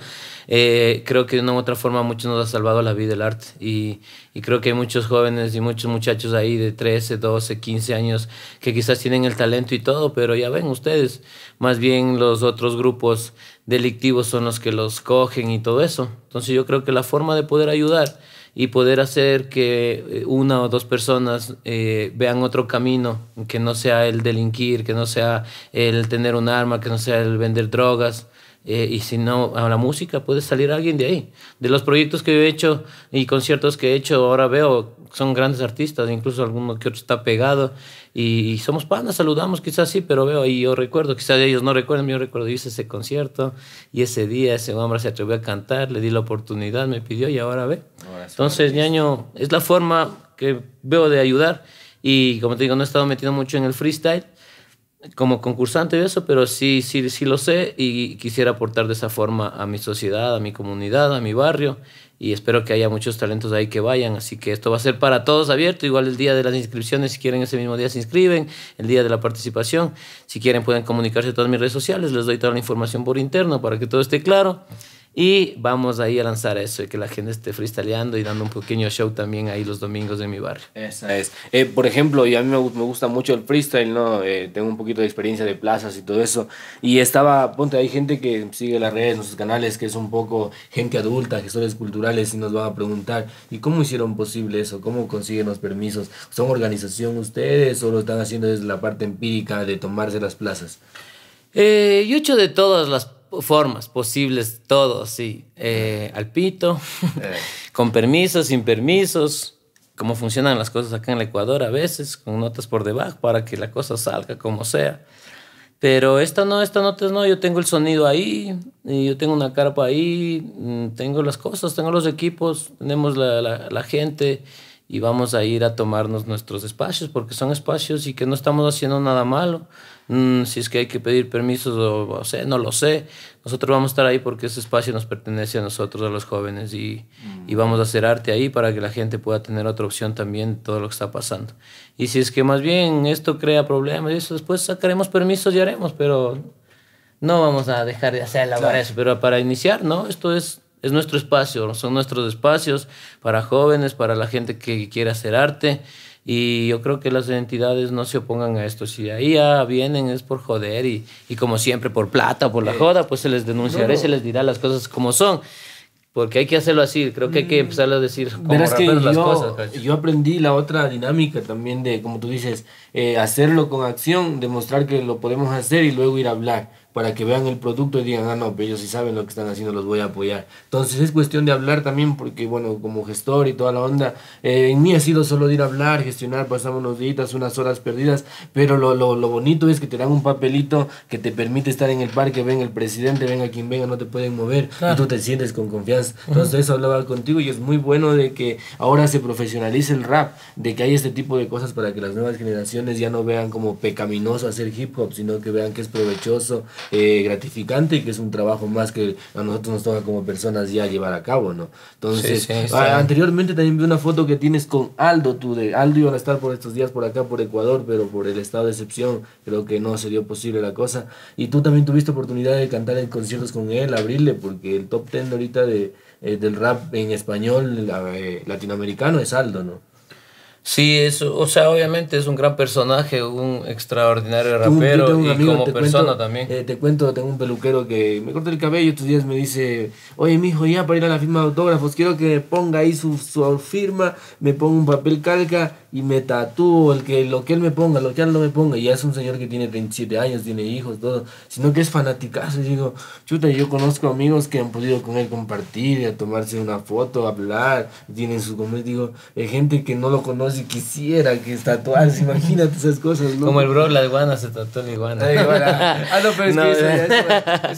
eh, creo que de una u otra forma mucho nos ha salvado la vida el arte y, y, creo que hay muchos jóvenes y muchos muchachos ahí de 13, 12, 15 años que quizás tienen el talento y todo, pero ya ven ustedes, más bien los otros grupos delictivos son los que los cogen y todo eso. Entonces yo creo que la forma de poder ayudar y poder hacer que eh, una o dos personas eh, vean otro camino, que no sea el delinquir, que no sea el tener un arma, que no sea el vender drogas, eh, y si no, a la música puede salir alguien de ahí. De los proyectos que yo he hecho y conciertos que he hecho, ahora veo, son grandes artistas, incluso alguno que otro está pegado. Y, somos panas, saludamos quizás sí, pero veo y yo recuerdo, quizás ellos no recuerdan, yo recuerdo, hice ese concierto y ese día ese hombre se atrevió a cantar, le di la oportunidad, me pidió y ahora ve. Entonces, ñaño, es la forma que veo de ayudar. Y como te digo, no he estado metido mucho en el freestyle como concursante de eso, pero sí, sí, sí lo sé y quisiera aportar de esa forma a mi sociedad, a mi comunidad, a mi barrio y espero que haya muchos talentos ahí que vayan, así que esto va a ser para todos abierto, igual el día de las inscripciones, si quieren ese mismo día se inscriben, el día de la participación, si quieren pueden comunicarse a todas mis redes sociales, les doy toda la información por interno para que todo esté claro. Y vamos ahí a lanzar eso y que la gente esté freestyleando y dando un pequeño show también ahí los domingos en mi barrio. Esa es. Eh, por ejemplo, y a mí me, gusta mucho el freestyle, ¿no? Eh, tengo un poquito de experiencia de plazas y todo eso. Y estaba, ponte, hay gente que sigue las redes, nuestros canales, que es un poco gente adulta, gestores culturales, y nos van a preguntar, ¿y cómo hicieron posible eso? ¿Cómo consiguen los permisos? ¿Son organización ustedes o lo están haciendo desde la parte empírica de tomarse las plazas? Eh, yo he hecho de todas las formas posibles, todo, así, eh, al pito, eh. [laughs] con permisos, sin permisos, cómo funcionan las cosas acá en el Ecuador a veces, con notas por debajo para que la cosa salga como sea. Pero esta no, esta nota no, yo tengo el sonido ahí, y yo tengo una carpa ahí, mm, tengo las cosas, tengo los equipos, tenemos la gente y vamos a ir a tomarnos nuestros espacios porque son espacios y que no estamos haciendo nada malo Mm, si es que hay que pedir permisos o, no lo sé. Nosotros vamos a estar ahí porque ese espacio nos pertenece a nosotros, a los jóvenes, y, mm. vamos a hacer arte ahí para que la gente pueda tener otra opción también de todo lo que está pasando. Y si es que más bien esto crea problemas, eso después sacaremos permisos y haremos, pero no vamos a dejar de hacer claro. eso. Pero para iniciar, ¿no? Esto es es nuestro espacio, son nuestros espacios para jóvenes, para la gente que quiere hacer arte. Y yo creo que las entidades no se opongan a esto. Si ahí ya vienen es por joder y, y como siempre por plata, por la eh, joda, pues se les denunciará se les dirá las cosas como son. Porque hay que hacerlo así, creo que hay que mm. empezar a decir como Verás yo, las cosas. Pues. Yo aprendí la otra dinámica también de, como tú dices, eh, hacerlo con acción, demostrar que lo podemos hacer y luego ir a hablar para que vean el producto y digan, ah, no, pero pues, ellos sí saben lo que están haciendo, los voy a apoyar. Entonces es cuestión de hablar también, porque bueno, como gestor y toda la onda, en eh, mí ha sido solo ir a hablar, gestionar, pasar unos días, unas horas perdidas, pero lo, lo, bonito es que te dan un papelito que te permite estar en el parque, ven el presidente, ven a quien venga, no te pueden mover, y tú te sientes con confianza. Entonces eso hablaba contigo y es muy bueno de que ahora se profesionalice el rap, de que hay este tipo de cosas para que las nuevas generaciones ya no vean como pecaminoso hacer hip hop, sino que vean que es provechoso eh, gratificante y que es un trabajo más que a nosotros nos toca como personas ya llevar a cabo, ¿no? Entonces, anteriormente también vi una foto que tienes con Aldo, tú de Aldo iban a estar por estos días por acá, por Ecuador, pero por el estado de excepción creo que no se dio posible la cosa. Y tú también tuviste oportunidad de cantar en conciertos con él, abrirle, porque el top ten ahorita de, eh, del rap en español eh, latinoamericano es Aldo, ¿no? Sí, eso o sea, obviamente es un gran personaje, un extraordinario rapero y como persona también. Eh, te cuento, tengo un peluquero que me corta el cabello estos días me dice, oye mijo, ya para ir a la firma de autógrafos, quiero que ponga ahí su, firma, me ponga un papel calca y me tatúo el que, lo que él me ponga, lo que él no me ponga. Y ya es un señor que tiene 27 años, tiene hijos, todo, sino que es fanaticazo. digo, chuta, yo conozco amigos que han podido con él compartir, a tomarse una foto, hablar, tienen su digo, hay gente que no lo conoce quisiera que tatuarse, [laughs] imagínate esas cosas, ¿no? Como el bro, la iguana se tatuó la iguana. La iguana. [laughs] Ah, no, pero es que es,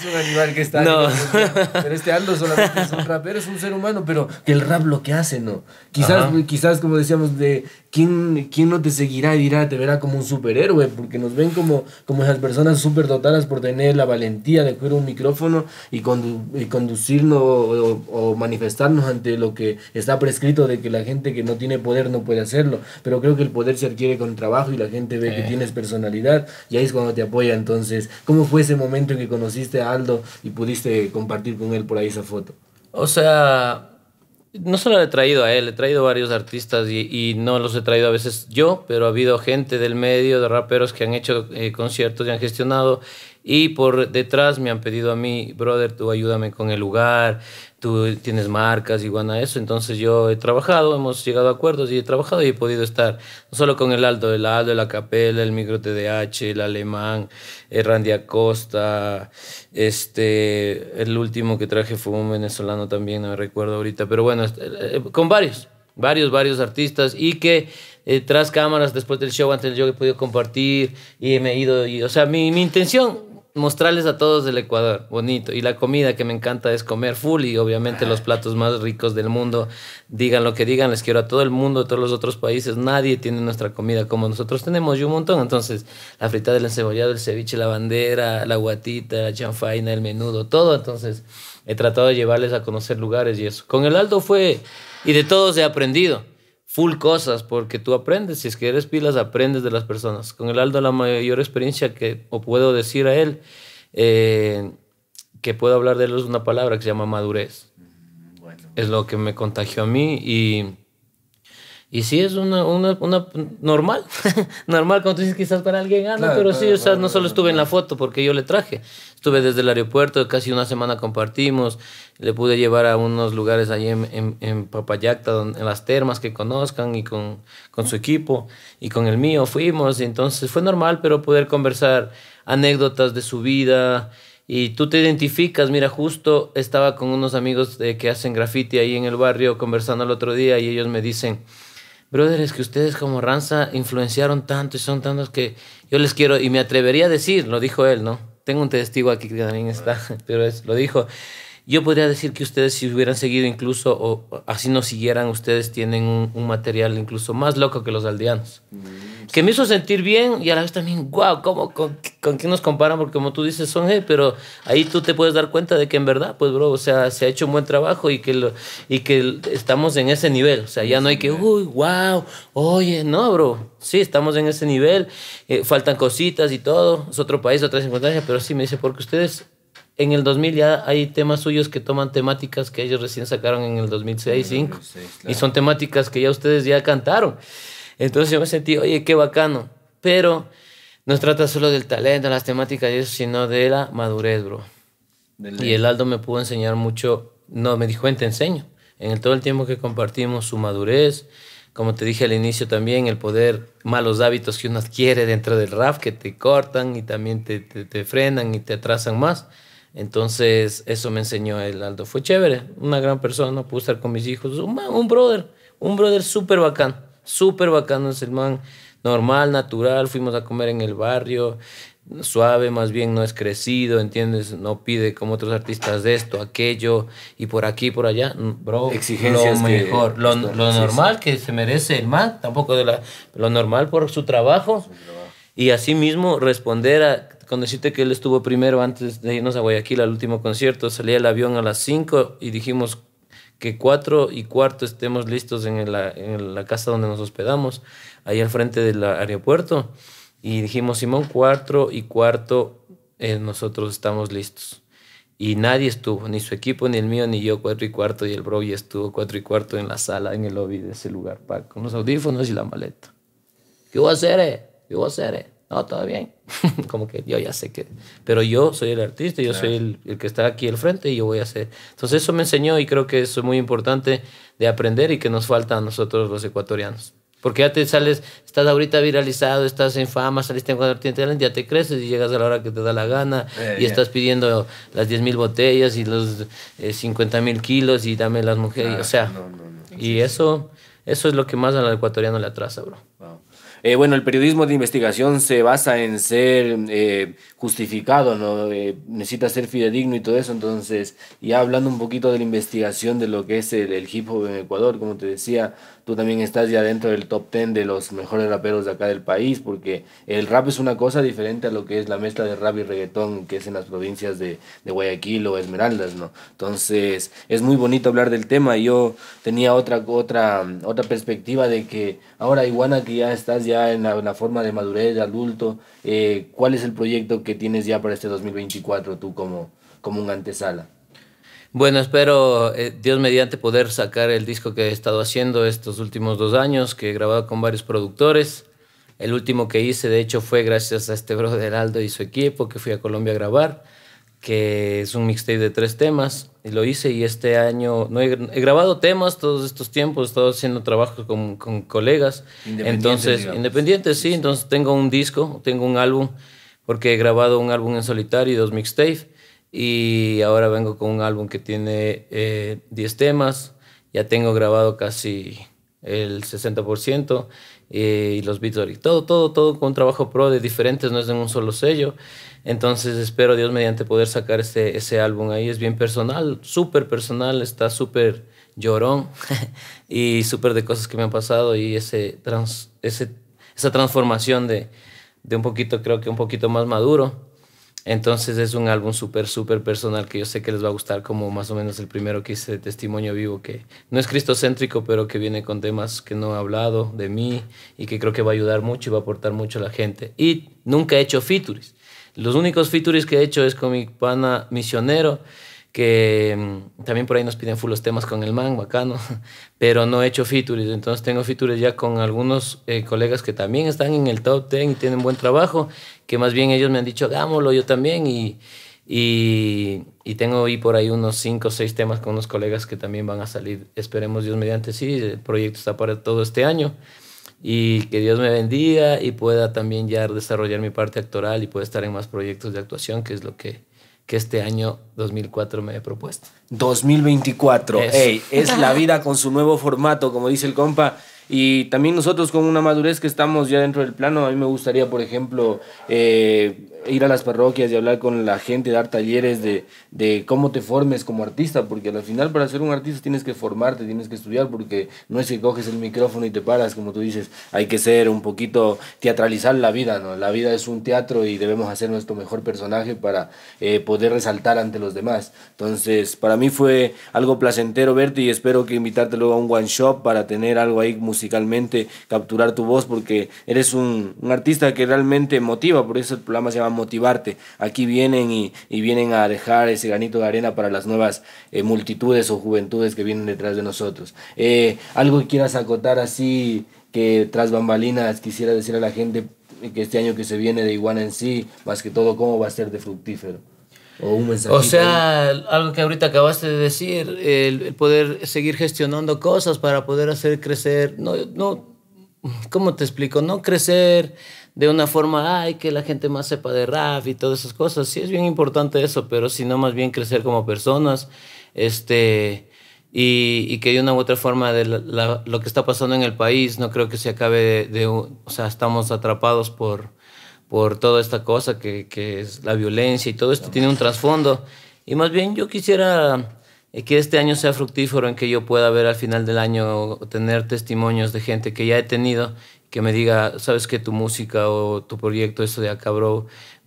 un, animal que está. No. Pero este Aldo solamente es un rapero, es un ser humano, pero que el rap lo que hace, ¿no? Quizás, quizás como decíamos, de ¿quién, quién no te seguirá y dirá, te verá como un superhéroe? Porque nos ven como, como esas personas dotadas por tener la valentía de coger un micrófono y, condu y conducirnos o, manifestarnos ante lo que está prescrito de que la gente que no tiene poder no puede hacerlo. Pero creo que el poder se adquiere con trabajo y la gente ve que tienes personalidad y ahí es cuando te apoya. Entonces, ¿cómo fue ese momento en que conociste a Aldo y pudiste compartir con él por ahí esa foto? O sea, no solo le he traído a él, he traído varios artistas y, no los he traído a veces yo, pero ha habido gente del medio, de raperos que han hecho eh, conciertos y han gestionado y por detrás me han pedido a mí, brother, tú ayúdame con el lugar, tú tienes marcas igual a eso, entonces yo he trabajado, hemos llegado a acuerdos y he trabajado y he podido estar no solo con el alto el Aldo, la Capela, el Micro TDH, el Alemán, el Randy Acosta, este, el último que traje fue un venezolano también, no me recuerdo ahorita, pero bueno, este, eh, con varios, varios, varios artistas y que eh, tras cámaras, después del show, antes del show he podido compartir y me he ido, y, o sea, mi, mi intención mostrarles a todos del Ecuador, bonito. Y la comida que me encanta es comer full y obviamente los ah. platos más ricos del mundo. Digan lo que digan, les quiero a todo el mundo, a todos los otros países. Nadie tiene nuestra comida como nosotros tenemos y un montón. Entonces, la fritada, del encebollado, el ceviche, la bandera, la guatita, la chanfaina, el menudo, todo. Entonces, he tratado de llevarles a conocer lugares y eso. Con el Aldo fue, y de todos he aprendido full cosas porque tú aprendes. Si es que eres pilas, aprendes de las personas. Con el Aldo, la mayor experiencia que puedo decir a él, eh, que puedo hablar de él es una palabra que se llama madurez. Mm, es lo que me contagió a mí y. Y sí, es una, una, normal, [laughs] normal, cuando tú dices, quizás para alguien, pero sí, no solo estuve en la foto porque yo le traje, Estuve desde el aeropuerto, casi una semana compartimos, le pude llevar a unos lugares ahí en, en Papayacta, en las termas que conozcan y con, con, su equipo y con el mío fuimos, entonces fue normal, pero poder conversar anécdotas de su vida y tú te identificas, mira, justo estaba con unos amigos de, que hacen graffiti ahí en el barrio conversando el otro día y ellos me dicen, brother, es que ustedes como Ranza influenciaron tanto y son tantos que yo les quiero, y me atrevería a decir, lo dijo él, ¿no? Tengo un testigo aquí que también está, [laughs] pero es, lo dijo. Yo podría decir que ustedes si hubieran seguido incluso, o así no siguieran, ustedes tienen un, material incluso más loco que los aldeanos. Mm, que me hizo sentir bien y a la vez también, wow, con, con, quién nos comparan? Porque como tú dices, son, eh, pero ahí tú te puedes dar cuenta de que en verdad, pues, bro, o sea, se ha hecho un buen trabajo y que, lo, y que estamos en ese nivel. O sea, ya no hay que, uy, wow, oye, no, bro. Sí, estamos en ese nivel. Eh, faltan cositas y todo. Es otro país, otra circunstancia, pero sí me dice, porque ustedes en el 2000 ya hay temas suyos que toman temáticas que ellos recién sacaron en el 2006, 2005. Y son temáticas que ya ustedes ya cantaron. Entonces yo me sentí, oye, qué bacano. Pero no trata solo del talento, las temáticas y eso, sino de la madurez, bro. y el Aldo me pudo enseñar mucho. No, me dijo, te enseño. En todo el tiempo que compartimos su madurez, como te dije al inicio también, el poder, malos hábitos que uno adquiere dentro del rap que te cortan y también te, te frenan y te atrasan más. Entonces, eso me enseñó el Aldo. Fue chévere, una gran persona, pude estar con mis hijos. Un, brother, un brother súper bacán, súper bacán, es el man. Normal, natural, fuimos a comer en el barrio, suave, más bien no es crecido, ¿entiendes? No pide como otros artistas de esto, aquello, y por aquí, por allá. Mm, bro, lo mejor, lo, normal que se merece el man, tampoco de la, lo normal por su trabajo. y así Y asimismo responder a cuando decirte que él estuvo primero antes de irnos a Guayaquil al último concierto, salía el avión a las 5 y dijimos que 4 y cuarto estemos listos en la, en la casa donde nos hospedamos, ahí al frente del aeropuerto. Y dijimos, Simón, 4 y cuarto eh, nosotros estamos listos. Y nadie estuvo, ni su equipo, ni el mío, ni yo, 4 y cuarto. Y el bro ya estuvo 4 y cuarto en la sala, en el lobby de ese lugar, con los audífonos y la maleta. ¿Qué voy a hacer, eh? ¿Qué voy a hacer, eh? No, todo bien. [laughs] como que yo ya sé que... Pero yo soy el artista, yo soy el, el, que está aquí al frente y yo voy a hacer... Entonces eso me enseñó y creo que eso es muy importante de aprender y que nos falta a nosotros los ecuatorianos. Porque ya te sales, estás ahorita viralizado, estás en fama, saliste en cuatro ya te creces y llegas a la hora que te da la gana eh, y estás pidiendo las 10.000 mil botellas y los 50.000 eh, mil kilos y dame las mujeres, o ah, sea. Y eso, eso es lo que más al ecuatoriano le atrasa, bro. Eh, bueno, el periodismo de investigación se basa en ser eh, justificado, ¿no? Eh, necesita ser fidedigno y todo eso. Entonces, ya hablando un poquito de la investigación de lo que es el, el hip hop en Ecuador, como te decía, tú también estás ya dentro del top 10 de los mejores raperos de acá del país, porque el rap es una cosa diferente a lo que es la mezcla de rap y reggaetón que es en las provincias de, de Guayaquil o Esmeraldas, ¿no? Entonces, es muy bonito hablar del tema. Yo tenía otra, otra, otra perspectiva de que ahora, Iguana, que ya estás ya en la, forma de madurez, de adulto, eh, ¿cuál es el proyecto que tienes ya para este 2024 tú como, como un antesala? Bueno, espero, eh, Dios mediante, poder sacar el disco que he estado haciendo estos últimos dos años, que he grabado con varios productores. El último que hice, de hecho, fue gracias a este [laughs] brother Aldo y su equipo, que fui a Colombia a grabar, que es un mixtape de tres temas. Y lo hice y este año no he, grabado temas todos estos tiempos, he estado haciendo trabajo con, colegas. entonces, digamos. sí. Entonces tengo un disco, tengo un álbum, porque he grabado un álbum en solitario y dos mixtapes. Y ahora vengo con un álbum que tiene 10 eh, temas. Ya tengo grabado casi el 60% eh, y los beats Todo, todo, todo con un trabajo pro de diferentes, no es en un solo sello. Entonces espero Dios mediante poder sacar este, ese álbum ahí. Es bien personal, súper personal, está súper llorón [laughs] y súper de cosas que me han pasado y ese, esa transformación de, de un poquito, creo que un poquito más maduro entonces es un álbum súper, súper personal que yo sé que les va a gustar, como más o menos el primero que hice de Testimonio Vivo, que no es cristocéntrico, pero que viene con temas que no he hablado de mí y que creo que va a ayudar mucho y va a aportar mucho a la gente. Y nunca he hecho features. Los únicos features que he hecho es con mi pana Misionero que mm, también por ahí nos piden full los temas con el man, bacano, [laughs] pero no he hecho features, entonces tengo features ya con algunos eh, colegas que también están en el top 10 y tienen buen trabajo, que más bien ellos me han dicho, hagámoslo yo también y, y, y tengo ahí por ahí unos 5 o 6 temas con unos colegas que también van a salir, esperemos Dios mediante, sí, el proyecto está para todo este año y que Dios me bendiga y pueda también ya desarrollar mi parte actoral y pueda estar en más proyectos de actuación, que es lo que que este año 2004 me he propuesto. 2024, es. la vida con su nuevo formato, como dice el compa. Y también nosotros con una madurez que estamos ya dentro del plano, a mí me gustaría, por ejemplo, eh, ir a las parroquias y hablar con la gente, dar talleres de, de, cómo te formes como artista, porque al final para ser un artista tienes que formarte, tienes que estudiar, porque no es que coges el micrófono y te paras, como tú dices, hay que ser un poquito teatralizar la vida, ¿no? La vida es un teatro y debemos hacer nuestro mejor personaje para eh, poder resaltar ante los demás. Entonces, para mí fue algo placentero verte y espero que invitarte luego a un one shop para tener algo ahí musicalmente, capturar tu voz, porque eres un, un artista que realmente motiva, por eso el programa se llama motivarte. Aquí vienen y, vienen a dejar ese granito de arena para las nuevas eh, multitudes o juventudes que vienen detrás de nosotros. Eh, algo que quieras acotar así, que tras bambalinas quisiera decir a la gente que este año que se viene de Iguana en sí, más que todo, cómo va a ser de fructífero. O, un o sea, algo que ahorita acabaste de decir, el, el, poder seguir gestionando cosas para poder hacer crecer, no, no ¿cómo te explico? No crecer de una forma, ay, que la gente más sepa de rap y todas esas cosas. Sí, es bien importante eso, pero sino más bien crecer como personas, este, y, que de una u otra forma de lo que está pasando en el país, no creo que se acabe de, de o sea, estamos atrapados por, por toda esta cosa que, que es la violencia y todo esto tiene un trasfondo. Y más bien yo quisiera que este año sea fructífero, en que yo pueda ver al final del año tener testimonios de gente que ya he tenido que me diga, sabes que tu música o tu proyecto, eso de acá,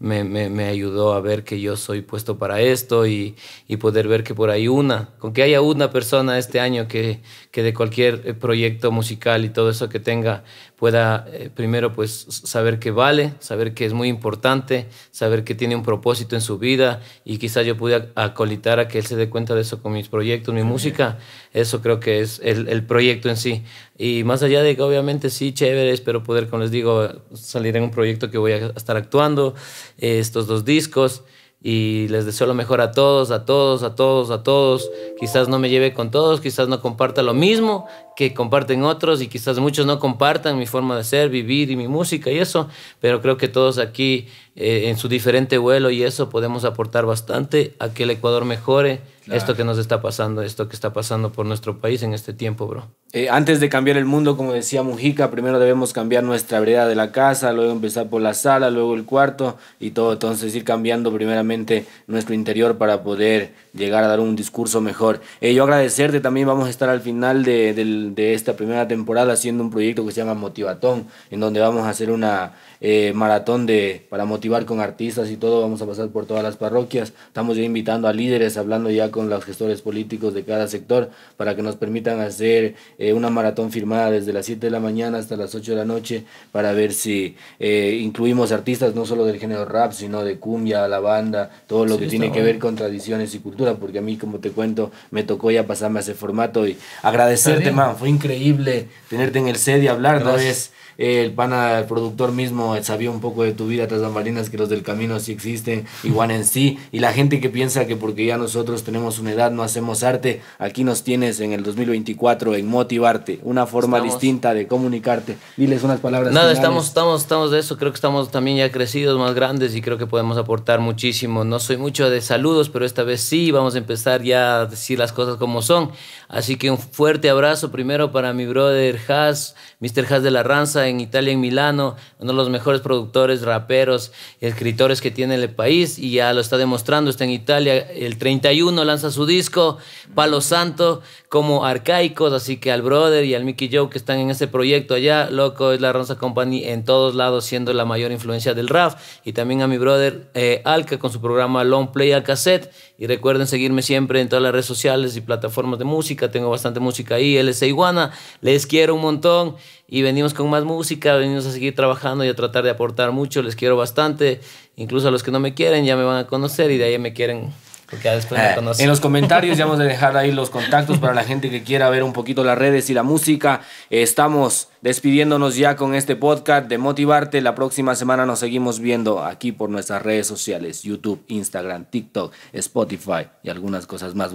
me, ayudó a ver que yo soy puesto para esto y, y, poder ver que por ahí una, con que haya una persona este año que, que de cualquier eh, proyecto musical y todo eso que tenga pueda eh, primero pues saber que vale, saber que es muy importante, saber que tiene un propósito en su vida y quizás yo pude acolitar a que él se dé cuenta de eso con mis proyectos, mi música, eso creo que es el, el proyecto en sí. Y más allá de que obviamente sí, chévere, espero poder, como les digo, salir en un proyecto que voy a estar actuando, estos dos discos y les deseo lo mejor a todos, a todos, a todos, a todos. Quizás no me lleve con todos, quizás no comparta lo mismo que comparten otros y quizás muchos no compartan mi forma de ser, vivir y mi música y eso, pero creo que todos aquí eh, en su diferente vuelo y eso podemos aportar bastante a que el Ecuador mejore esto que nos está pasando, esto que está pasando por nuestro país en este tiempo, bro. Eh, antes de cambiar el mundo, como decía Mujica, primero debemos cambiar nuestra vereda de la casa, luego empezar por la sala, luego el cuarto y todo. Entonces ir cambiando primeramente nuestro interior para poder llegar a dar un discurso mejor. Eh, yo agradecerte también, vamos a estar al final de esta primera temporada haciendo un proyecto que se llama Motivatón, en donde vamos a hacer una eh, maratón de, para motivar con artistas y todo, vamos a pasar por todas las parroquias. Estamos ya invitando a líderes, hablando ya con los gestores políticos de cada sector, para que nos permitan hacer eh, una maratón firmada desde las 7 de la mañana hasta las 8 de la noche, para ver si eh, incluimos artistas no solo del género rap, sino de cumbia, la banda, todo lo que tiene que ver con tradiciones y cultura, porque a mí, como te cuento, me tocó ya pasarme a ese formato y agradecerte, man, fue increíble tenerte en el set y hablar, ¿no? Es, el pana, el productor mismo sabía un poco de tu vida tras que los del camino sí existen, igual en sí, y la gente que piensa que porque ya nosotros tenemos una edad no hacemos arte, aquí nos tienes en el 2024 en motivarte, una forma distinta de comunicarte. Diles unas palabras. Nada, estamos, estamos, estamos de eso, creo que estamos también ya crecidos, más grandes, y creo que podemos aportar muchísimo. No soy mucho de saludos, pero esta vez sí, vamos a empezar ya a decir las cosas como son. Así que un fuerte abrazo primero para mi brother Has Mr. Has de la Ranza, en Italia, en Milano, uno de los mejores productores, raperos, y escritores que tiene el país y ya lo está demostrando, está en Italia, el 31 lanza su disco, Palo Santo, como arcaicos, así que al brother y al Mickey Joe que están en ese proyecto allá, loco, es la Ronza Company en todos lados siendo la mayor influencia del rap y también a mi brother eh, Alka con su programa Long Play al Cassette y recuerden seguirme siempre en todas las redes sociales y plataformas de música, tengo bastante música ahí, LC Iguana, les quiero un montón y venimos con más música, venimos a seguir trabajando y a tratar de aportar mucho, les quiero bastante, incluso a los que no me quieren ya me van a conocer y de ahí me quieren después eh, En los comentarios ya vamos a dejar ahí los contactos para la gente que quiera ver un poquito las redes y la música. Estamos despidiéndonos ya con este podcast de Motivarte. La próxima semana nos seguimos viendo aquí por nuestras redes sociales, YouTube, Instagram, TikTok, Spotify y algunas cosas más.